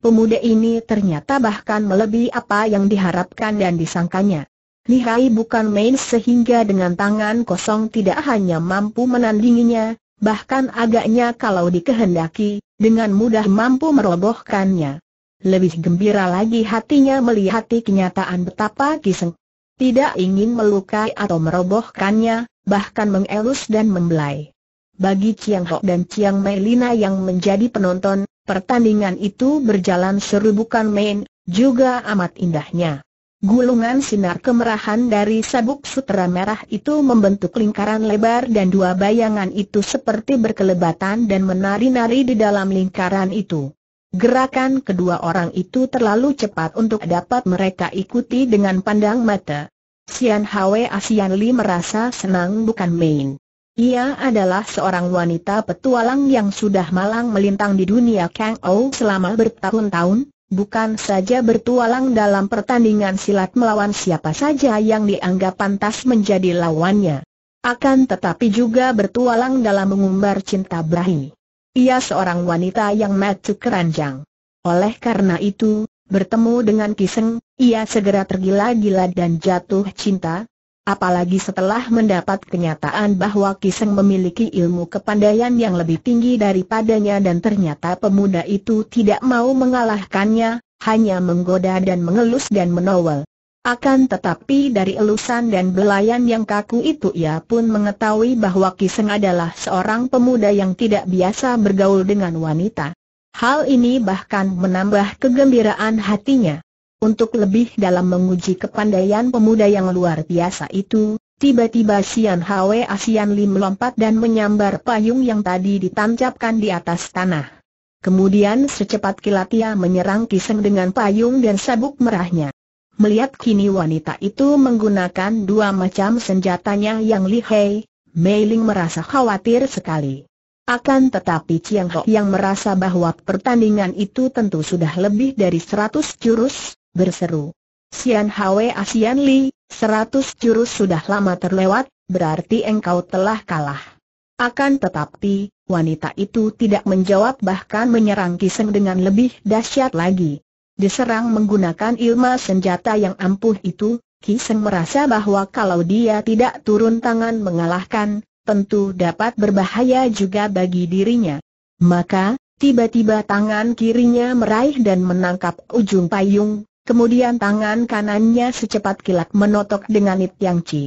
Pemuda ini ternyata bahkan melebihi apa yang diharapkan dan disangkanya. Lihai bukan main sehingga dengan tangan kosong tidak hanya mampu menandinginya, bahkan agaknya kalau dikehendaki, dengan mudah mampu merobohkannya. Lebih gembira lagi hatinya melihat kenyataan betapa Kiseng tidak ingin melukai atau merobohkannya, bahkan mengelus dan membelai. Bagi Chiang Ho dan Chiang Mei Lina yang menjadi penonton, pertandingan itu berjalan seru bukan main, juga amat indahnya. Gulungan sinar kemerahan dari sabuk sutra merah itu membentuk lingkaran lebar dan dua bayangan itu seperti berkelebatan dan menari-nari di dalam lingkaran itu. Gerakan kedua orang itu terlalu cepat untuk dapat mereka ikuti dengan pandang mata. Sian Hwe Asian Li merasa senang bukan main. Ia adalah seorang wanita petualang yang sudah malang melintang di dunia Kang Ou selama bertahun-tahun, bukan saja bertualang dalam pertandingan silat melawan siapa saja yang dianggap pantas menjadi lawannya. Akan tetapi juga bertualang dalam mengumbar cinta berahi. Ia seorang wanita yang matu keranjang. Oleh karena itu, bertemu dengan Kiseng, ia segera tergila-gila dan jatuh cinta. Apalagi setelah mendapat kenyataan bahwa Kiseng memiliki ilmu kepandaian yang lebih tinggi daripadanya dan ternyata pemuda itu tidak mau mengalahkannya, hanya menggoda dan mengelus dan menowel. Akan tetapi dari elusan dan belayan yang kaku itu ia pun mengetahui bahwa Kiseng adalah seorang pemuda yang tidak biasa bergaul dengan wanita. Hal ini bahkan menambah kegembiraan hatinya. Untuk lebih dalam menguji kepandaian pemuda yang luar biasa itu, tiba-tiba Sian Hwe Asian Lim melompat dan menyambar payung yang tadi ditancapkan di atas tanah. Kemudian secepat kilat ia menyerang Kiseng dengan payung dan sabuk merahnya. Melihat kini wanita itu menggunakan dua macam senjatanya yang lihai, Mei Ling merasa khawatir sekali. Akan tetapi Chiang Ho yang merasa bahwa pertandingan itu tentu sudah lebih dari seratus jurus, berseru. Sian Hwe Asian Li, seratus jurus sudah lama terlewat, berarti engkau telah kalah. Akan tetapi, wanita itu tidak menjawab bahkan menyerang Kiseng dengan lebih dahsyat lagi diserang menggunakan ilmu senjata yang ampuh itu, Kiseng merasa bahwa kalau dia tidak turun tangan mengalahkan, tentu dapat berbahaya juga bagi dirinya. Maka, tiba-tiba tangan kirinya meraih dan menangkap ujung payung, kemudian tangan kanannya secepat kilat menotok dengan It Yang Ci.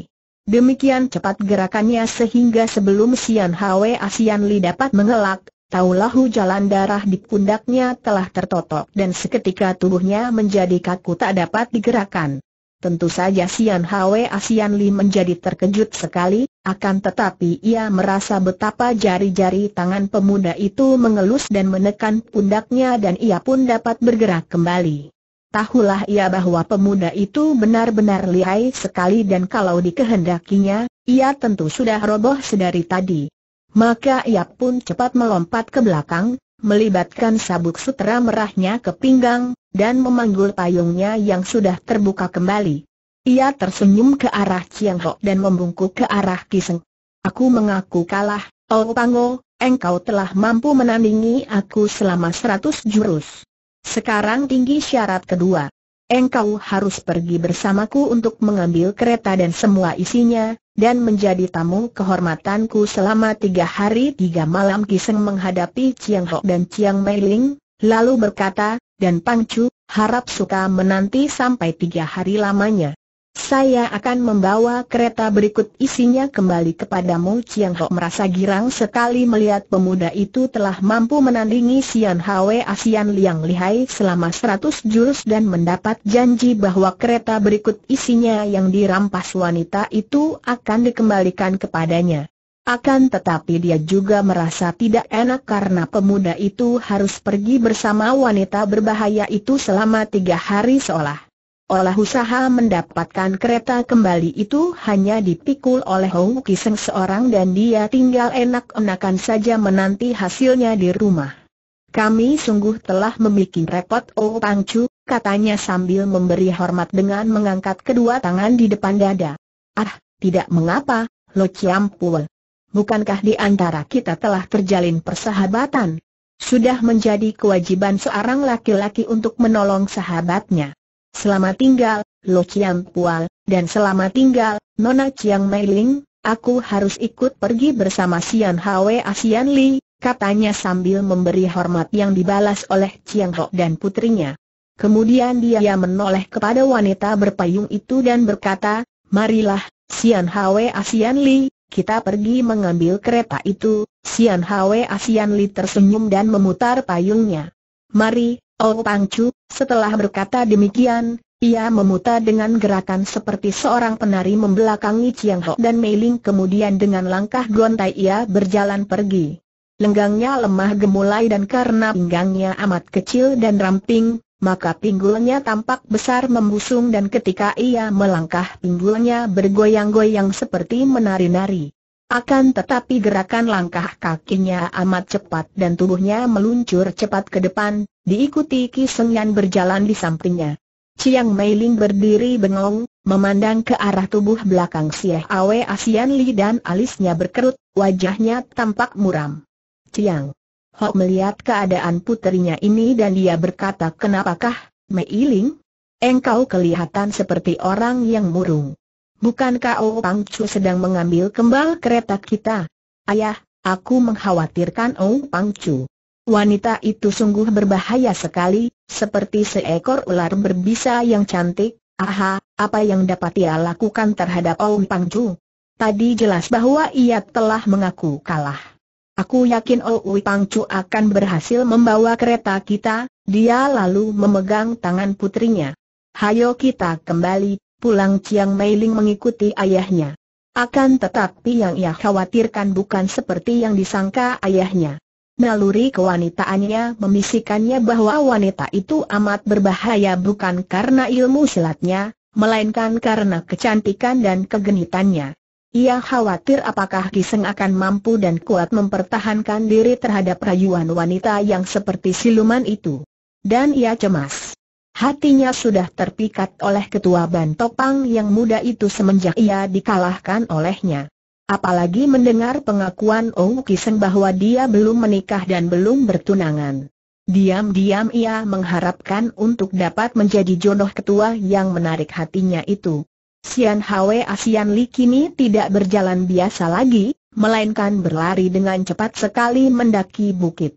Demikian cepat gerakannya sehingga sebelum Sian Hwa Asian Li dapat mengelak, Taulahu jalan darah di pundaknya telah tertotok dan seketika tubuhnya menjadi kaku tak dapat digerakkan. Tentu saja Sian Hwe Asian Li menjadi terkejut sekali, akan tetapi ia merasa betapa jari-jari tangan pemuda itu mengelus dan menekan pundaknya dan ia pun dapat bergerak kembali. Tahulah ia bahwa pemuda itu benar-benar lihai sekali dan kalau dikehendakinya, ia tentu sudah roboh sedari tadi. Maka ia pun cepat melompat ke belakang, melibatkan sabuk sutera merahnya ke pinggang, dan memanggul payungnya yang sudah terbuka kembali. Ia tersenyum ke arah Chiang Ho dan membungkuk ke arah Kiseng. Aku mengaku kalah, Oh Pango, engkau telah mampu menandingi aku selama seratus jurus. Sekarang tinggi syarat kedua engkau harus pergi bersamaku untuk mengambil kereta dan semua isinya, dan menjadi tamu kehormatanku selama tiga hari tiga malam Kiseng menghadapi Chiang Ho dan Chiang Mei Ling, lalu berkata, dan Pang Chu, harap suka menanti sampai tiga hari lamanya. Saya akan membawa kereta berikut isinya kembali kepadamu Chiang Ho merasa girang sekali melihat pemuda itu telah mampu menandingi Sian Hwe Asian Liang Lihai selama 100 jurus dan mendapat janji bahwa kereta berikut isinya yang dirampas wanita itu akan dikembalikan kepadanya. Akan tetapi dia juga merasa tidak enak karena pemuda itu harus pergi bersama wanita berbahaya itu selama tiga hari seolah olah usaha mendapatkan kereta kembali itu hanya dipikul oleh Hou Kiseng seorang dan dia tinggal enak-enakan saja menanti hasilnya di rumah. Kami sungguh telah membuat repot Oh Pang Chu, katanya sambil memberi hormat dengan mengangkat kedua tangan di depan dada. Ah, tidak mengapa, Lo Chiam Pul. Bukankah di antara kita telah terjalin persahabatan? Sudah menjadi kewajiban seorang laki-laki untuk menolong sahabatnya. Selamat tinggal, Lo Chiang Pual, dan selamat tinggal, Nona Chiang Mei Ling, aku harus ikut pergi bersama Sian Hwe Asian Li, katanya sambil memberi hormat yang dibalas oleh Chiang Ho dan putrinya. Kemudian dia menoleh kepada wanita berpayung itu dan berkata, Marilah, Sian Hwe Asian Li, kita pergi mengambil kereta itu, Sian Hwe Asian Li tersenyum dan memutar payungnya. Mari, Oh Pangcu, setelah berkata demikian, ia memutar dengan gerakan seperti seorang penari membelakangi Chiang Ho dan Mei Ling kemudian dengan langkah gontai ia berjalan pergi. Lenggangnya lemah gemulai dan karena pinggangnya amat kecil dan ramping, maka pinggulnya tampak besar membusung dan ketika ia melangkah pinggulnya bergoyang-goyang seperti menari-nari. Akan tetapi gerakan langkah kakinya amat cepat dan tubuhnya meluncur cepat ke depan, diikuti Ki Sengyan berjalan di sampingnya. Chiang Ling berdiri bengong, memandang ke arah tubuh belakang Sieh Awe Asian Li dan alisnya berkerut, wajahnya tampak muram. Chiang Ho melihat keadaan putrinya ini dan dia berkata kenapakah, Mei Ling, Engkau kelihatan seperti orang yang murung. Bukankah Ou Pang Chu sedang mengambil kembali kereta kita? Ayah, aku mengkhawatirkan Ou Pang Chu. Wanita itu sungguh berbahaya sekali, seperti seekor ular berbisa yang cantik. Aha, apa yang dapat ia lakukan terhadap Ou Pang Chu? Tadi jelas bahwa ia telah mengaku kalah. Aku yakin Ou Pang Chu akan berhasil membawa kereta kita, dia lalu memegang tangan putrinya. Hayo kita kembali, pulang Chiang Meiling mengikuti ayahnya. Akan tetapi yang ia khawatirkan bukan seperti yang disangka ayahnya. Naluri kewanitaannya memisikannya bahwa wanita itu amat berbahaya bukan karena ilmu silatnya, melainkan karena kecantikan dan kegenitannya. Ia khawatir apakah Kiseng akan mampu dan kuat mempertahankan diri terhadap rayuan wanita yang seperti siluman itu. Dan ia cemas. Hatinya sudah terpikat oleh ketua Bantopang yang muda itu semenjak ia dikalahkan olehnya. Apalagi mendengar pengakuan Ong Kiseng bahwa dia belum menikah dan belum bertunangan. Diam-diam ia mengharapkan untuk dapat menjadi jodoh ketua yang menarik hatinya itu. Sian Hwe Asian Li kini tidak berjalan biasa lagi, melainkan berlari dengan cepat sekali mendaki bukit.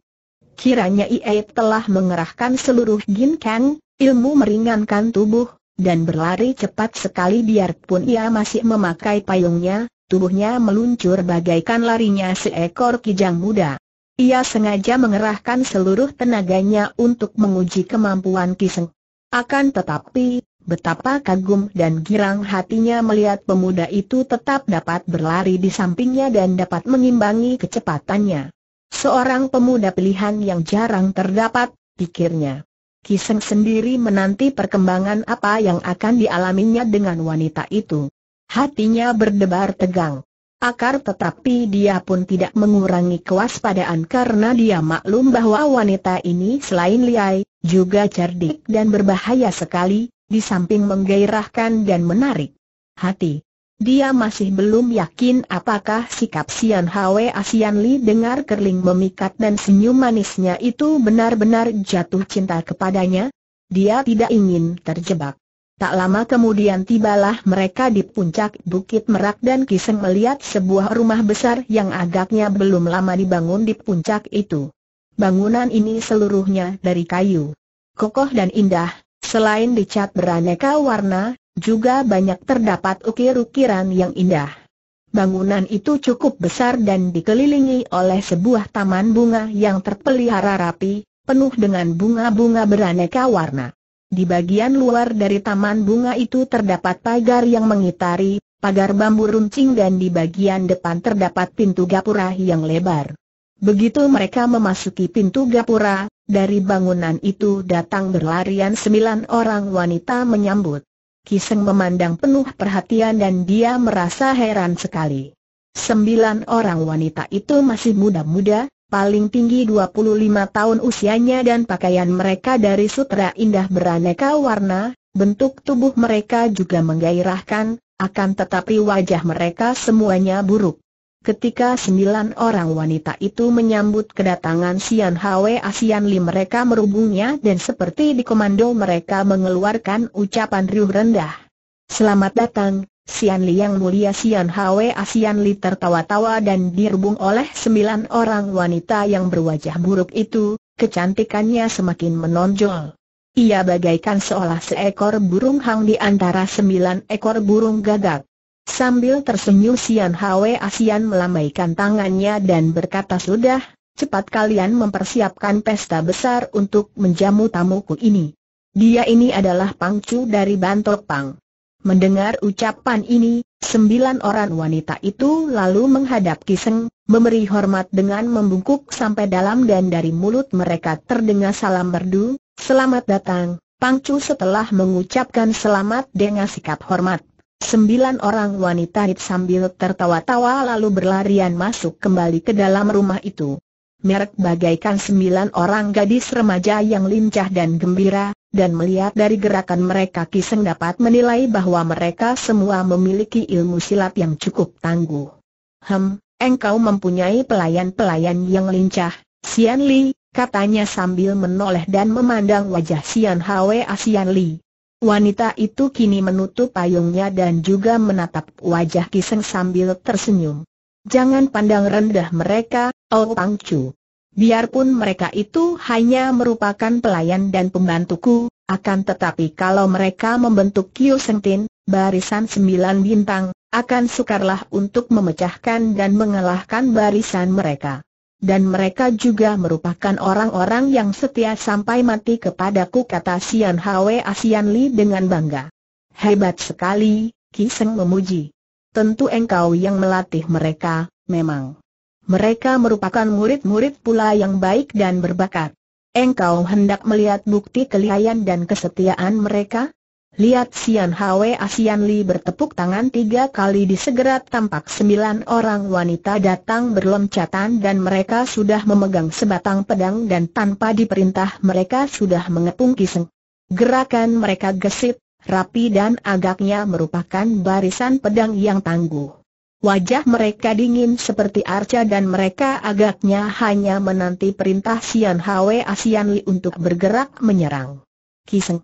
Kiranya ia telah mengerahkan seluruh Gin Kang, ilmu meringankan tubuh, dan berlari cepat sekali biarpun ia masih memakai payungnya, tubuhnya meluncur bagaikan larinya seekor kijang muda. Ia sengaja mengerahkan seluruh tenaganya untuk menguji kemampuan Kiseng. Akan tetapi, betapa kagum dan girang hatinya melihat pemuda itu tetap dapat berlari di sampingnya dan dapat mengimbangi kecepatannya. Seorang pemuda pilihan yang jarang terdapat, pikirnya. Kiseng sendiri menanti perkembangan apa yang akan dialaminya dengan wanita itu. Hatinya berdebar tegang. Akar tetapi dia pun tidak mengurangi kewaspadaan karena dia maklum bahwa wanita ini selain liai, juga cerdik dan berbahaya sekali, di samping menggairahkan dan menarik. Hati dia masih belum yakin apakah sikap Sian Hwe Asian Li dengar kerling memikat dan senyum manisnya itu benar-benar jatuh cinta kepadanya. Dia tidak ingin terjebak. Tak lama kemudian tibalah mereka di puncak Bukit Merak dan Kiseng melihat sebuah rumah besar yang agaknya belum lama dibangun di puncak itu. Bangunan ini seluruhnya dari kayu. Kokoh dan indah, selain dicat beraneka warna, juga banyak terdapat ukir-ukiran yang indah. Bangunan itu cukup besar dan dikelilingi oleh sebuah taman bunga yang terpelihara rapi, penuh dengan bunga-bunga beraneka warna. Di bagian luar dari taman bunga itu terdapat pagar yang mengitari, pagar bambu runcing dan di bagian depan terdapat pintu gapura yang lebar. Begitu mereka memasuki pintu gapura, dari bangunan itu datang berlarian sembilan orang wanita menyambut. Kiseng memandang penuh perhatian dan dia merasa heran sekali. Sembilan orang wanita itu masih muda-muda, paling tinggi 25 tahun usianya dan pakaian mereka dari sutra indah beraneka warna, bentuk tubuh mereka juga menggairahkan, akan tetapi wajah mereka semuanya buruk. Ketika sembilan orang wanita itu menyambut kedatangan Sian Hwe Asian Li mereka merubungnya dan seperti di komando mereka mengeluarkan ucapan riuh rendah. Selamat datang, Sian Li yang mulia Sian Hwe Asian Li tertawa-tawa dan dirubung oleh sembilan orang wanita yang berwajah buruk itu, kecantikannya semakin menonjol. Ia bagaikan seolah seekor burung hang di antara sembilan ekor burung gagak. Sambil tersenyum Sian Hwe Asian melambaikan tangannya dan berkata sudah, cepat kalian mempersiapkan pesta besar untuk menjamu tamuku ini. Dia ini adalah pangcu dari Bantok Pang. Mendengar ucapan ini, sembilan orang wanita itu lalu menghadap Kiseng, memberi hormat dengan membungkuk sampai dalam dan dari mulut mereka terdengar salam merdu, selamat datang, pangcu setelah mengucapkan selamat dengan sikap hormat. Sembilan orang wanita hit sambil tertawa-tawa lalu berlarian masuk kembali ke dalam rumah itu. Merek bagaikan sembilan orang gadis remaja yang lincah dan gembira, dan melihat dari gerakan mereka Kiseng dapat menilai bahwa mereka semua memiliki ilmu silat yang cukup tangguh. Hem, engkau mempunyai pelayan-pelayan yang lincah, Sian Li, katanya sambil menoleh dan memandang wajah Sian Hwa Sian Li. Wanita itu kini menutup payungnya dan juga menatap wajah Kiseng sambil tersenyum. Jangan pandang rendah mereka, Oh Pang Chu. Biarpun mereka itu hanya merupakan pelayan dan pembantuku, akan tetapi kalau mereka membentuk Kiu tin, barisan sembilan bintang, akan sukarlah untuk memecahkan dan mengalahkan barisan mereka dan mereka juga merupakan orang-orang yang setia sampai mati kepadaku kata Sian Hwe Asian Li dengan bangga. Hebat sekali, Kiseng memuji. Tentu engkau yang melatih mereka, memang. Mereka merupakan murid-murid pula yang baik dan berbakat. Engkau hendak melihat bukti kelihayan dan kesetiaan mereka? Lihat Sian Hwe Asian Li bertepuk tangan tiga kali di segera tampak sembilan orang wanita datang berloncatan dan mereka sudah memegang sebatang pedang dan tanpa diperintah mereka sudah mengepung kiseng. Gerakan mereka gesit, rapi dan agaknya merupakan barisan pedang yang tangguh. Wajah mereka dingin seperti arca dan mereka agaknya hanya menanti perintah Sian Hwe Asian Li untuk bergerak menyerang. Kiseng.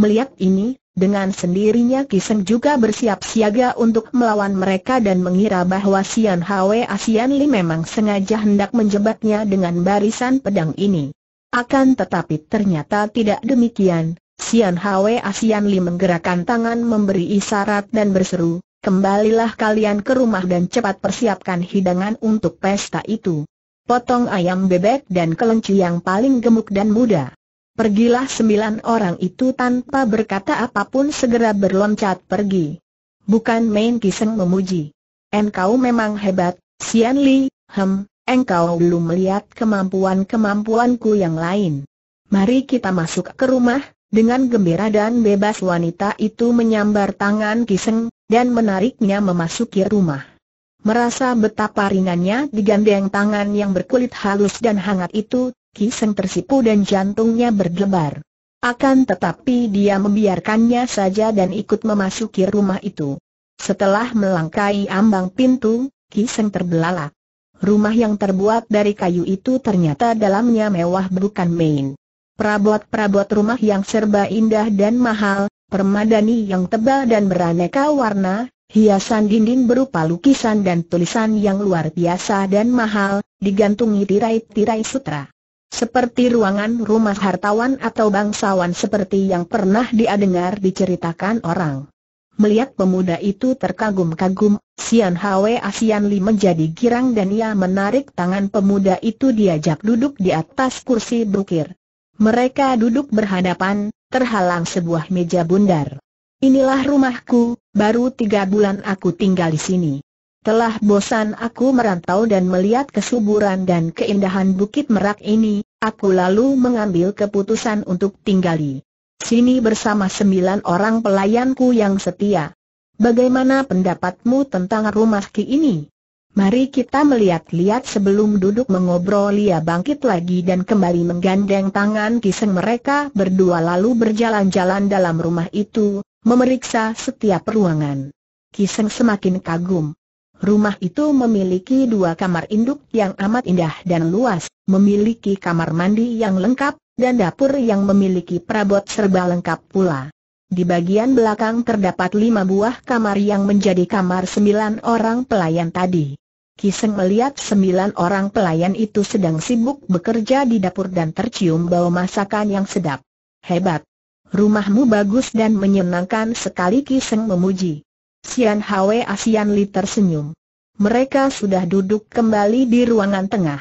Melihat ini, dengan sendirinya Kiseng juga bersiap siaga untuk melawan mereka dan mengira bahwa Sian Hwe Asian Li memang sengaja hendak menjebaknya dengan barisan pedang ini. Akan tetapi ternyata tidak demikian, Sian Hwe Asian Li menggerakkan tangan memberi isyarat dan berseru, kembalilah kalian ke rumah dan cepat persiapkan hidangan untuk pesta itu. Potong ayam bebek dan kelenci yang paling gemuk dan muda. Pergilah sembilan orang itu tanpa berkata apapun segera berloncat pergi. Bukan main kiseng memuji. Engkau memang hebat, Sian Li, hem, engkau belum melihat kemampuan-kemampuanku yang lain. Mari kita masuk ke rumah, dengan gembira dan bebas wanita itu menyambar tangan kiseng, dan menariknya memasuki rumah. Merasa betapa ringannya digandeng tangan yang berkulit halus dan hangat itu, Kiseng tersipu dan jantungnya berdebar. Akan tetapi dia membiarkannya saja dan ikut memasuki rumah itu. Setelah melangkai ambang pintu, Kiseng terbelalak. Rumah yang terbuat dari kayu itu ternyata dalamnya mewah bukan main. Perabot-perabot rumah yang serba indah dan mahal, permadani yang tebal dan beraneka warna, hiasan dinding berupa lukisan dan tulisan yang luar biasa dan mahal, digantungi tirai-tirai sutra. Seperti ruangan rumah hartawan atau bangsawan seperti yang pernah dia dengar diceritakan orang. Melihat pemuda itu terkagum-kagum, Sian Hwe Asian Li menjadi girang dan ia menarik tangan pemuda itu diajak duduk di atas kursi bukir. Mereka duduk berhadapan, terhalang sebuah meja bundar. Inilah rumahku, baru tiga bulan aku tinggal di sini. Telah bosan aku merantau dan melihat kesuburan dan keindahan Bukit Merak ini, aku lalu mengambil keputusan untuk tinggali sini bersama sembilan orang pelayanku yang setia. Bagaimana pendapatmu tentang rumah ki ini? Mari kita melihat-lihat sebelum duduk mengobrol ia bangkit lagi dan kembali menggandeng tangan kiseng mereka berdua lalu berjalan-jalan dalam rumah itu, memeriksa setiap ruangan. Kiseng semakin kagum. Rumah itu memiliki dua kamar induk yang amat indah dan luas, memiliki kamar mandi yang lengkap, dan dapur yang memiliki perabot serba lengkap pula. Di bagian belakang terdapat lima buah kamar yang menjadi kamar sembilan orang pelayan tadi. Kiseng melihat sembilan orang pelayan itu sedang sibuk bekerja di dapur dan tercium bau masakan yang sedap. Hebat! Rumahmu bagus dan menyenangkan sekali Kiseng memuji. Sian Hwe Asian Li tersenyum. Mereka sudah duduk kembali di ruangan tengah.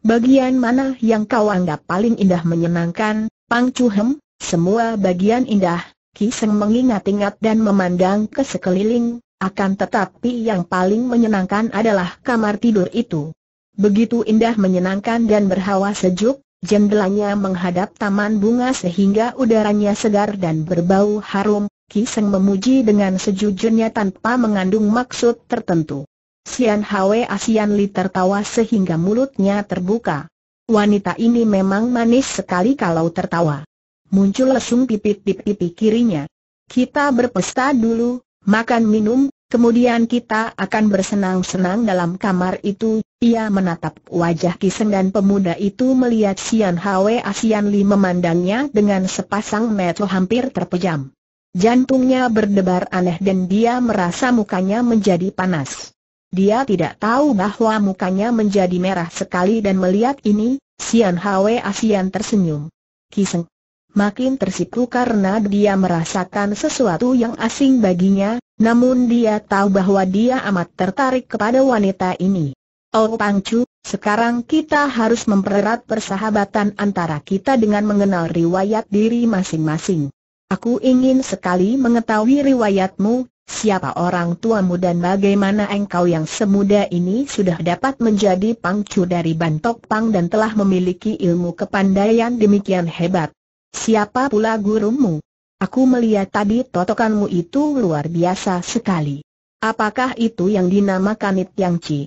Bagian mana yang kau anggap paling indah menyenangkan, Pang Chu Hem? Semua bagian indah, Ki Seng mengingat-ingat dan memandang ke sekeliling, akan tetapi yang paling menyenangkan adalah kamar tidur itu. Begitu indah menyenangkan dan berhawa sejuk, jendelanya menghadap taman bunga sehingga udaranya segar dan berbau harum, Kiseng memuji dengan sejujurnya tanpa mengandung maksud tertentu. Sian Hwe Asian Li tertawa sehingga mulutnya terbuka. Wanita ini memang manis sekali kalau tertawa. Muncul lesung pipit di pipi kirinya. Kita berpesta dulu, makan minum, kemudian kita akan bersenang-senang dalam kamar itu. Ia menatap wajah Kiseng dan pemuda itu melihat Sian Hwe Asian Li memandangnya dengan sepasang mata hampir terpejam. Jantungnya berdebar aneh dan dia merasa mukanya menjadi panas. Dia tidak tahu bahwa mukanya menjadi merah sekali dan melihat ini, Sian Hwe Asian tersenyum. Kiseng. Makin tersipu karena dia merasakan sesuatu yang asing baginya, namun dia tahu bahwa dia amat tertarik kepada wanita ini. Oh Pangcu, sekarang kita harus mempererat persahabatan antara kita dengan mengenal riwayat diri masing-masing. Aku ingin sekali mengetahui riwayatmu, siapa orang tuamu dan bagaimana engkau yang semuda ini sudah dapat menjadi pangcu dari Bantok Pang dan telah memiliki ilmu kepandaian demikian hebat. Siapa pula gurumu? Aku melihat tadi totokanmu itu luar biasa sekali. Apakah itu yang dinamakan It Yang Chi?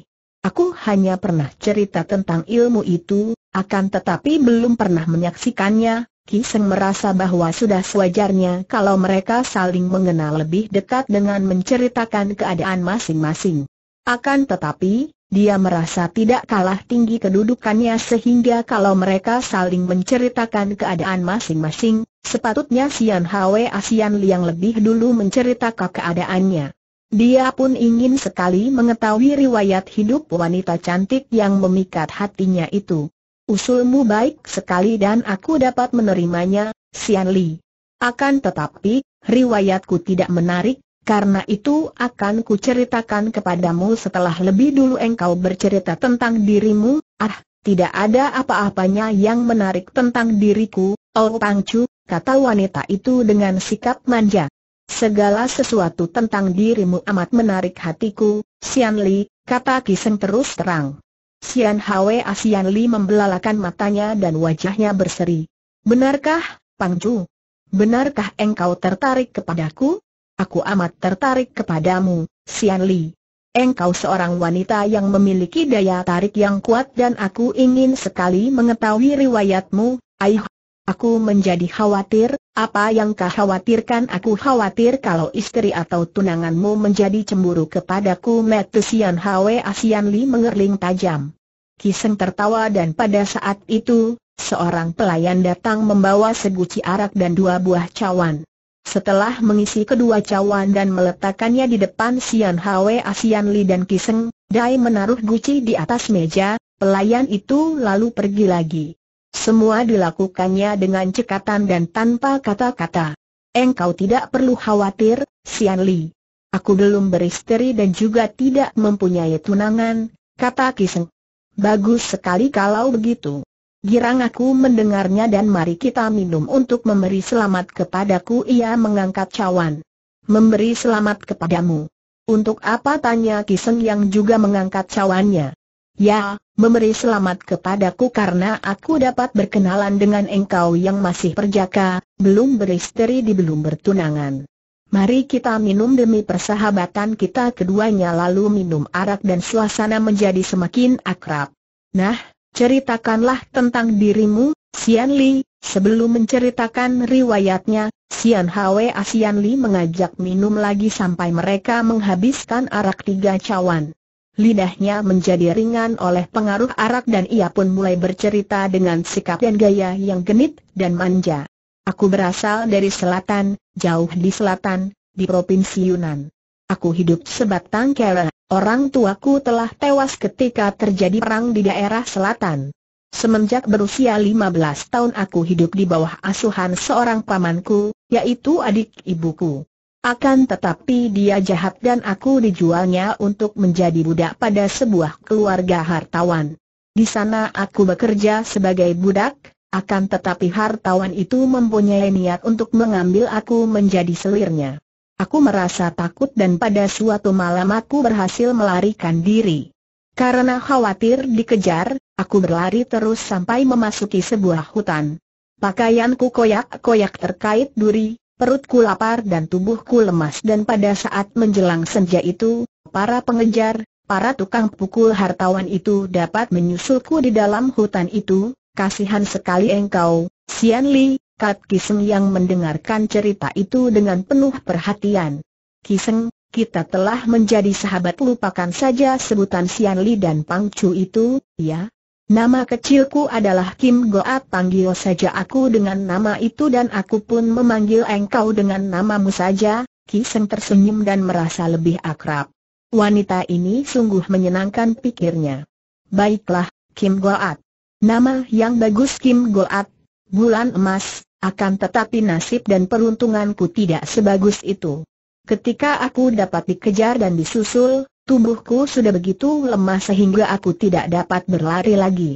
Aku hanya pernah cerita tentang ilmu itu, akan tetapi belum pernah menyaksikannya, Kiseng merasa bahwa sudah sewajarnya kalau mereka saling mengenal lebih dekat dengan menceritakan keadaan masing-masing. Akan tetapi, dia merasa tidak kalah tinggi kedudukannya sehingga kalau mereka saling menceritakan keadaan masing-masing, sepatutnya Sian Hwe Asian Liang lebih dulu menceritakan keadaannya. Dia pun ingin sekali mengetahui riwayat hidup wanita cantik yang memikat hatinya itu. Usulmu baik sekali dan aku dapat menerimanya, Sian Li. Akan tetapi, riwayatku tidak menarik, karena itu akan kuceritakan kepadamu setelah lebih dulu engkau bercerita tentang dirimu, ah, tidak ada apa-apanya yang menarik tentang diriku, Oh Pangcu, kata wanita itu dengan sikap manja. Segala sesuatu tentang dirimu amat menarik hatiku, Sian Li, kata Kiseng terus terang. Sian Hwe Asian Li membelalakan matanya dan wajahnya berseri. Benarkah, Pang Chu? Benarkah engkau tertarik kepadaku? Aku amat tertarik kepadamu, Sian Li. Engkau seorang wanita yang memiliki daya tarik yang kuat dan aku ingin sekali mengetahui riwayatmu, Aih. Aku menjadi khawatir, apa yang kau khawatirkan aku khawatir kalau istri atau tunanganmu menjadi cemburu kepadaku Metusian Hwe Asian Li mengerling tajam. Kiseng tertawa dan pada saat itu, seorang pelayan datang membawa seguci arak dan dua buah cawan. Setelah mengisi kedua cawan dan meletakkannya di depan Sian Hwe Asian Li dan Kiseng, Dai menaruh guci di atas meja, pelayan itu lalu pergi lagi. Semua dilakukannya dengan cekatan dan tanpa kata-kata. Engkau tidak perlu khawatir, Sian Li. Aku belum beristri dan juga tidak mempunyai tunangan, kata Kiseng. Bagus sekali kalau begitu. Girang aku mendengarnya dan mari kita minum untuk memberi selamat kepadaku Ia mengangkat cawan Memberi selamat kepadamu Untuk apa tanya Kiseng yang juga mengangkat cawannya Ya, memberi selamat kepadaku karena aku dapat berkenalan dengan engkau yang masih perjaka, belum beristeri di belum bertunangan. Mari kita minum demi persahabatan kita keduanya lalu minum arak dan suasana menjadi semakin akrab. Nah, ceritakanlah tentang dirimu, Sian Li. Sebelum menceritakan riwayatnya, Sian Hwe Sian Li mengajak minum lagi sampai mereka menghabiskan arak tiga cawan lidahnya menjadi ringan oleh pengaruh arak dan ia pun mulai bercerita dengan sikap dan gaya yang genit dan manja. Aku berasal dari selatan, jauh di selatan, di Provinsi Yunan. Aku hidup sebatang kara, orang tuaku telah tewas ketika terjadi perang di daerah selatan. Semenjak berusia 15 tahun aku hidup di bawah asuhan seorang pamanku, yaitu adik ibuku. Akan tetapi dia jahat dan aku dijualnya untuk menjadi budak pada sebuah keluarga hartawan. Di sana aku bekerja sebagai budak, akan tetapi hartawan itu mempunyai niat untuk mengambil aku menjadi selirnya. Aku merasa takut dan pada suatu malam aku berhasil melarikan diri. Karena khawatir dikejar, aku berlari terus sampai memasuki sebuah hutan. Pakaianku koyak-koyak terkait duri, perutku lapar dan tubuhku lemas dan pada saat menjelang senja itu, para pengejar, para tukang pukul hartawan itu dapat menyusulku di dalam hutan itu, kasihan sekali engkau, Sian Li, Kat Kiseng yang mendengarkan cerita itu dengan penuh perhatian. Kiseng, kita telah menjadi sahabat lupakan saja sebutan Sian Li dan Pang Chu itu, ya, Nama kecilku adalah Kim Goat panggil saja aku dengan nama itu dan aku pun memanggil engkau dengan namamu saja, Kiseng tersenyum dan merasa lebih akrab. Wanita ini sungguh menyenangkan pikirnya. Baiklah, Kim Goat. Nama yang bagus Kim Goat, bulan emas, akan tetapi nasib dan peruntunganku tidak sebagus itu. Ketika aku dapat dikejar dan disusul, Tubuhku sudah begitu lemah sehingga aku tidak dapat berlari lagi.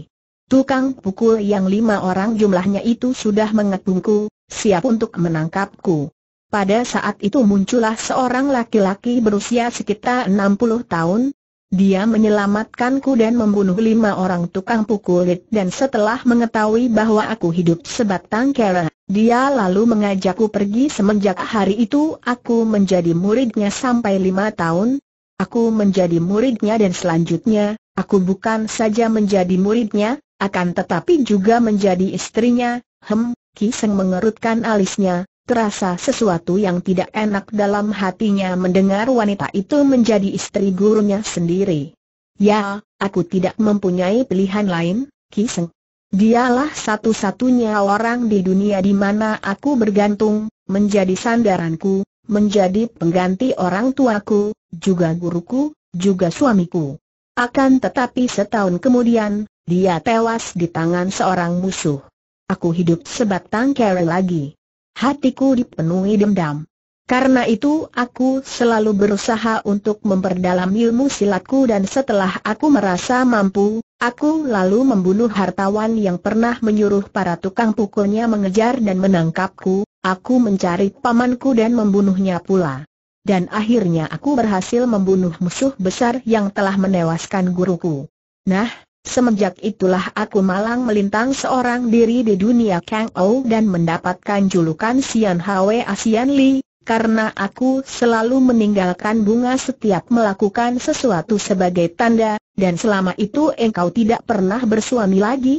Tukang pukul yang lima orang jumlahnya itu sudah mengepungku, siap untuk menangkapku. Pada saat itu muncullah seorang laki-laki berusia sekitar enam puluh tahun. Dia menyelamatkanku dan membunuh lima orang tukang pukul dan setelah mengetahui bahwa aku hidup sebatang kera, dia lalu mengajakku pergi semenjak hari itu aku menjadi muridnya sampai lima tahun, Aku menjadi muridnya dan selanjutnya, aku bukan saja menjadi muridnya, akan tetapi juga menjadi istrinya. Hem, Kiseng mengerutkan alisnya, terasa sesuatu yang tidak enak dalam hatinya mendengar wanita itu menjadi istri gurunya sendiri. Ya, aku tidak mempunyai pilihan lain, Kiseng. Dialah satu-satunya orang di dunia di mana aku bergantung, menjadi sandaranku, menjadi pengganti orang tuaku, juga guruku, juga suamiku. Akan tetapi setahun kemudian, dia tewas di tangan seorang musuh. Aku hidup sebatang kere lagi. Hatiku dipenuhi dendam. Karena itu aku selalu berusaha untuk memperdalam ilmu silatku dan setelah aku merasa mampu, aku lalu membunuh hartawan yang pernah menyuruh para tukang pukulnya mengejar dan menangkapku, aku mencari pamanku dan membunuhnya pula dan akhirnya aku berhasil membunuh musuh besar yang telah menewaskan guruku. Nah, semenjak itulah aku malang melintang seorang diri di dunia Kang Ou dan mendapatkan julukan Sian Hwe Asian Li, karena aku selalu meninggalkan bunga setiap melakukan sesuatu sebagai tanda, dan selama itu engkau tidak pernah bersuami lagi.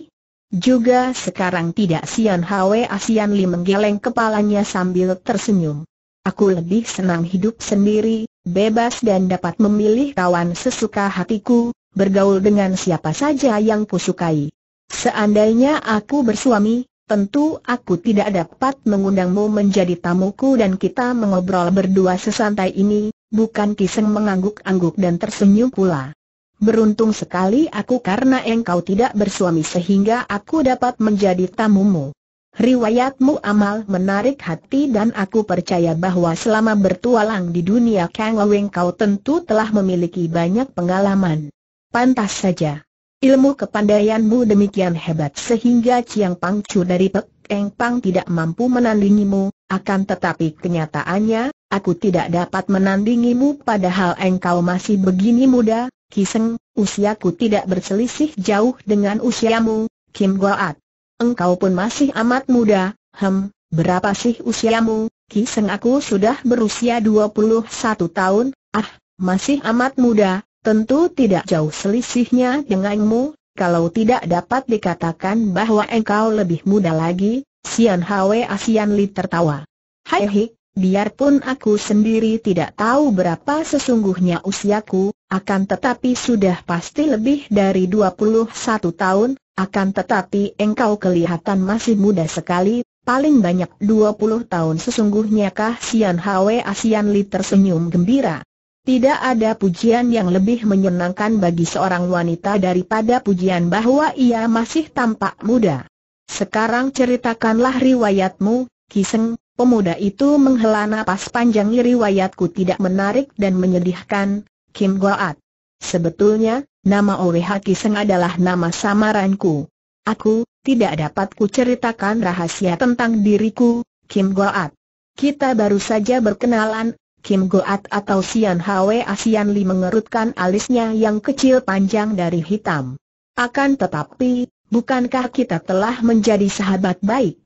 Juga sekarang tidak Sian Hwe Asian Li menggeleng kepalanya sambil tersenyum. Aku lebih senang hidup sendiri, bebas dan dapat memilih kawan sesuka hatiku, bergaul dengan siapa saja yang kusukai. Seandainya aku bersuami, tentu aku tidak dapat mengundangmu menjadi tamuku dan kita mengobrol berdua sesantai ini, bukan Kiseng mengangguk-angguk dan tersenyum pula. Beruntung sekali aku karena engkau tidak bersuami sehingga aku dapat menjadi tamumu. Riwayatmu amal menarik hati dan aku percaya bahwa selama bertualang di dunia Kang Weng kau tentu telah memiliki banyak pengalaman. Pantas saja. Ilmu kepandaianmu demikian hebat sehingga Chiang Pang Chu dari Pek Eng Pang tidak mampu menandingimu, akan tetapi kenyataannya, aku tidak dapat menandingimu padahal engkau masih begini muda, Kiseng, usiaku tidak berselisih jauh dengan usiamu, Kim Goat engkau pun masih amat muda, hem, berapa sih usiamu, Kiseng aku sudah berusia 21 tahun, ah, masih amat muda, tentu tidak jauh selisihnya denganmu, kalau tidak dapat dikatakan bahwa engkau lebih muda lagi, Sian Hwe Asian Li tertawa. Hai hi, biarpun aku sendiri tidak tahu berapa sesungguhnya usiaku, akan tetapi sudah pasti lebih dari 21 tahun, akan tetapi engkau kelihatan masih muda sekali, paling banyak 20 tahun sesungguhnya kah Sian Hwe Asian Li tersenyum gembira. Tidak ada pujian yang lebih menyenangkan bagi seorang wanita daripada pujian bahwa ia masih tampak muda. Sekarang ceritakanlah riwayatmu, Kiseng, pemuda itu menghela napas panjang riwayatku tidak menarik dan menyedihkan, Kim Goat. Sebetulnya, Nama Haki Seng adalah nama samaranku. Aku, tidak dapat kuceritakan rahasia tentang diriku, Kim Goat. Kita baru saja berkenalan, Kim Goat atau Sian Hwe Asian Li mengerutkan alisnya yang kecil panjang dari hitam. Akan tetapi, bukankah kita telah menjadi sahabat baik?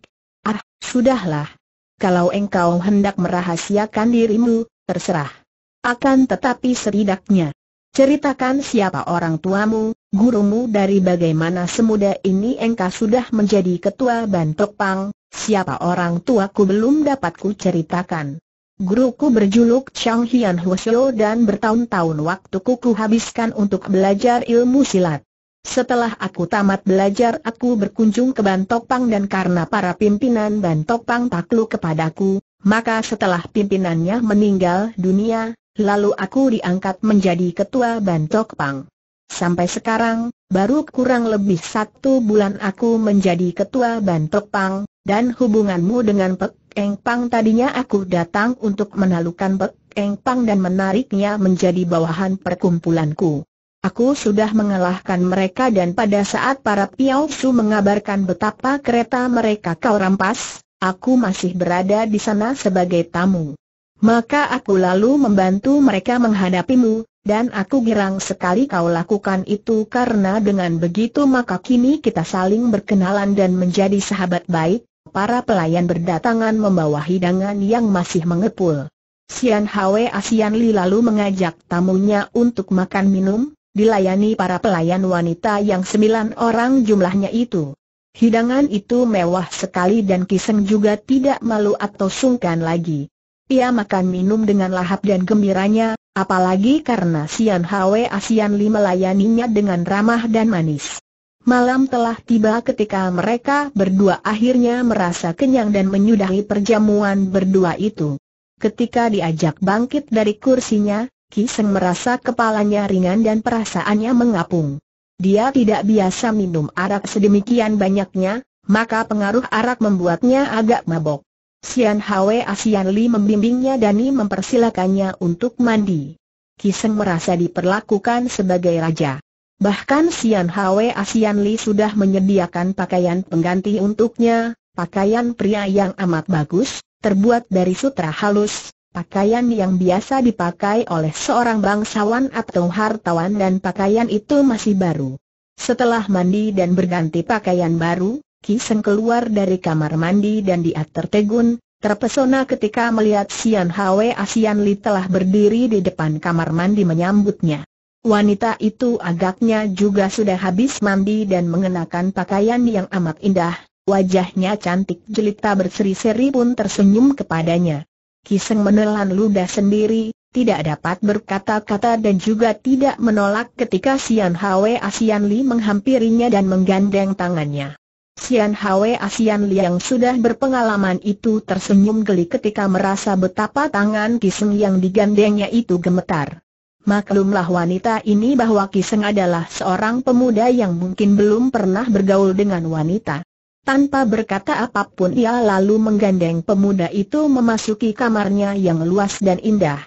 Ah, sudahlah. Kalau engkau hendak merahasiakan dirimu, terserah. Akan tetapi setidaknya, Ceritakan siapa orang tuamu, gurumu dari bagaimana semuda ini engkau sudah menjadi ketua Bantok Pang, siapa orang tuaku belum dapatku ceritakan. Guruku berjuluk Chang Hian Hwasyo dan bertahun-tahun waktuku ku habiskan untuk belajar ilmu silat. Setelah aku tamat belajar aku berkunjung ke Bantok Pang dan karena para pimpinan Bantok Pang takluk kepadaku, maka setelah pimpinannya meninggal dunia, lalu aku diangkat menjadi ketua Bantok Pang. Sampai sekarang, baru kurang lebih satu bulan aku menjadi ketua Bantok Pang, dan hubunganmu dengan Pek Eng Pang tadinya aku datang untuk menalukan Pek Eng Pang dan menariknya menjadi bawahan perkumpulanku. Aku sudah mengalahkan mereka dan pada saat para Piao Su mengabarkan betapa kereta mereka kau rampas, aku masih berada di sana sebagai tamu. Maka aku lalu membantu mereka menghadapimu, dan aku girang sekali kau lakukan itu karena dengan begitu maka kini kita saling berkenalan dan menjadi sahabat baik, para pelayan berdatangan membawa hidangan yang masih mengepul. Sian Hwe Asian Li lalu mengajak tamunya untuk makan minum, dilayani para pelayan wanita yang sembilan orang jumlahnya itu. Hidangan itu mewah sekali dan Kiseng juga tidak malu atau sungkan lagi. Ia makan minum dengan lahap dan gembiranya, apalagi karena Sian Hwe Asian Li melayaninya dengan ramah dan manis. Malam telah tiba ketika mereka berdua akhirnya merasa kenyang dan menyudahi perjamuan berdua itu. Ketika diajak bangkit dari kursinya, Kiseng merasa kepalanya ringan dan perasaannya mengapung. Dia tidak biasa minum arak sedemikian banyaknya, maka pengaruh arak membuatnya agak mabok. Sian Hwe Asian Li membimbingnya dan mempersilakannya untuk mandi. Kiseng merasa diperlakukan sebagai raja. Bahkan Sian Hwe Asian Li sudah menyediakan pakaian pengganti untuknya, pakaian pria yang amat bagus, terbuat dari sutra halus, pakaian yang biasa dipakai oleh seorang bangsawan atau hartawan dan pakaian itu masih baru. Setelah mandi dan berganti pakaian baru, Kiseng keluar dari kamar mandi dan dia tertegun, terpesona ketika melihat Sian Hwe Asian Li telah berdiri di depan kamar mandi menyambutnya. Wanita itu agaknya juga sudah habis mandi dan mengenakan pakaian yang amat indah, wajahnya cantik jelita berseri-seri pun tersenyum kepadanya. Kiseng menelan ludah sendiri, tidak dapat berkata-kata dan juga tidak menolak ketika Sian Hwe Asian Li menghampirinya dan menggandeng tangannya. Xian Hwe Asian Liang sudah berpengalaman itu tersenyum geli ketika merasa betapa tangan Kiseng yang digandengnya itu gemetar. Maklumlah wanita ini bahwa Kiseng adalah seorang pemuda yang mungkin belum pernah bergaul dengan wanita. Tanpa berkata apapun ia lalu menggandeng pemuda itu memasuki kamarnya yang luas dan indah.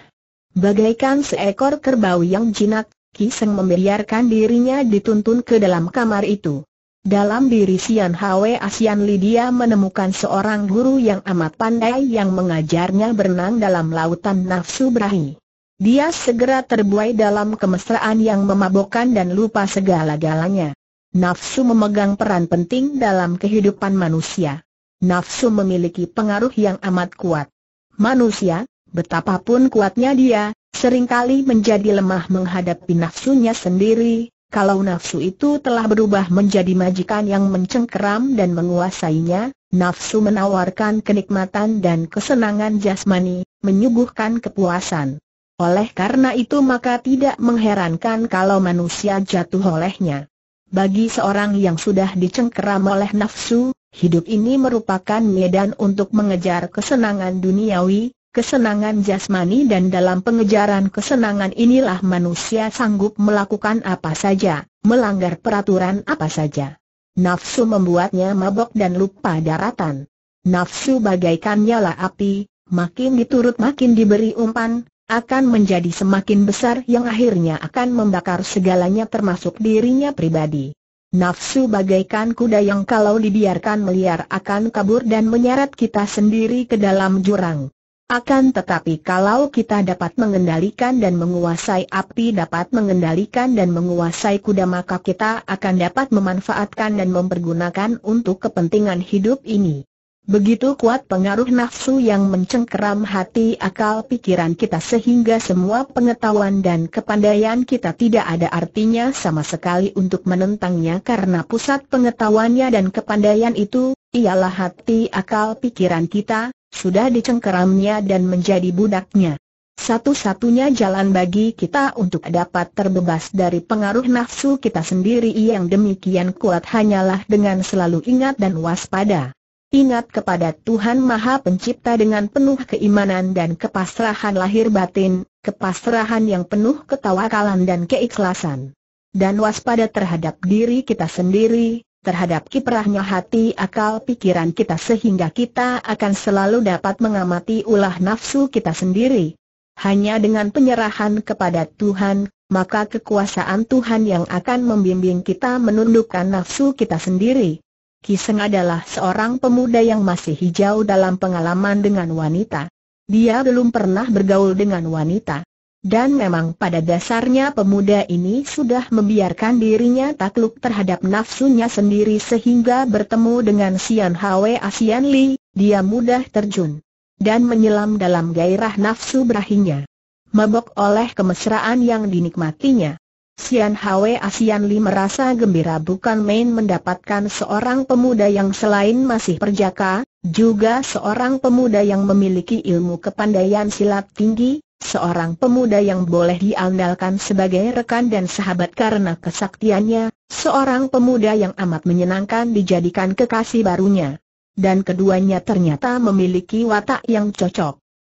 Bagaikan seekor kerbau yang jinak, Kiseng membiarkan dirinya dituntun ke dalam kamar itu. Dalam diri Sian Hwe Asian Lydia menemukan seorang guru yang amat pandai yang mengajarnya berenang dalam lautan nafsu berahi. Dia segera terbuai dalam kemesraan yang memabokkan dan lupa segala-galanya. Nafsu memegang peran penting dalam kehidupan manusia. Nafsu memiliki pengaruh yang amat kuat. Manusia, betapapun kuatnya dia, seringkali menjadi lemah menghadapi nafsunya sendiri, kalau nafsu itu telah berubah menjadi majikan yang mencengkeram dan menguasainya, nafsu menawarkan kenikmatan dan kesenangan jasmani, menyuguhkan kepuasan. Oleh karena itu maka tidak mengherankan kalau manusia jatuh olehnya. Bagi seorang yang sudah dicengkeram oleh nafsu, hidup ini merupakan medan untuk mengejar kesenangan duniawi, kesenangan jasmani dan dalam pengejaran kesenangan inilah manusia sanggup melakukan apa saja, melanggar peraturan apa saja. Nafsu membuatnya mabok dan lupa daratan. Nafsu bagaikan nyala api, makin diturut makin diberi umpan, akan menjadi semakin besar yang akhirnya akan membakar segalanya termasuk dirinya pribadi. Nafsu bagaikan kuda yang kalau dibiarkan meliar akan kabur dan menyeret kita sendiri ke dalam jurang. Akan tetapi kalau kita dapat mengendalikan dan menguasai api dapat mengendalikan dan menguasai kuda maka kita akan dapat memanfaatkan dan mempergunakan untuk kepentingan hidup ini. Begitu kuat pengaruh nafsu yang mencengkeram hati akal pikiran kita sehingga semua pengetahuan dan kepandaian kita tidak ada artinya sama sekali untuk menentangnya karena pusat pengetahuannya dan kepandaian itu, ialah hati akal pikiran kita, sudah dicengkeramnya dan menjadi budaknya. Satu-satunya jalan bagi kita untuk dapat terbebas dari pengaruh nafsu kita sendiri yang demikian kuat hanyalah dengan selalu ingat dan waspada. Ingat kepada Tuhan Maha Pencipta dengan penuh keimanan dan kepasrahan lahir batin, kepasrahan yang penuh ketawakalan dan keikhlasan. Dan waspada terhadap diri kita sendiri, terhadap kiprahnya hati akal pikiran kita sehingga kita akan selalu dapat mengamati ulah nafsu kita sendiri. Hanya dengan penyerahan kepada Tuhan, maka kekuasaan Tuhan yang akan membimbing kita menundukkan nafsu kita sendiri. Kiseng adalah seorang pemuda yang masih hijau dalam pengalaman dengan wanita. Dia belum pernah bergaul dengan wanita. Dan memang pada dasarnya pemuda ini sudah membiarkan dirinya takluk terhadap nafsunya sendiri sehingga bertemu dengan Sian Hwe Asian Li, dia mudah terjun dan menyelam dalam gairah nafsu berahinya. Mabok oleh kemesraan yang dinikmatinya. Sian Hwe Asian Li merasa gembira bukan main mendapatkan seorang pemuda yang selain masih perjaka, juga seorang pemuda yang memiliki ilmu kepandaian silat tinggi, seorang pemuda yang boleh diandalkan sebagai rekan dan sahabat karena kesaktiannya, seorang pemuda yang amat menyenangkan dijadikan kekasih barunya. Dan keduanya ternyata memiliki watak yang cocok.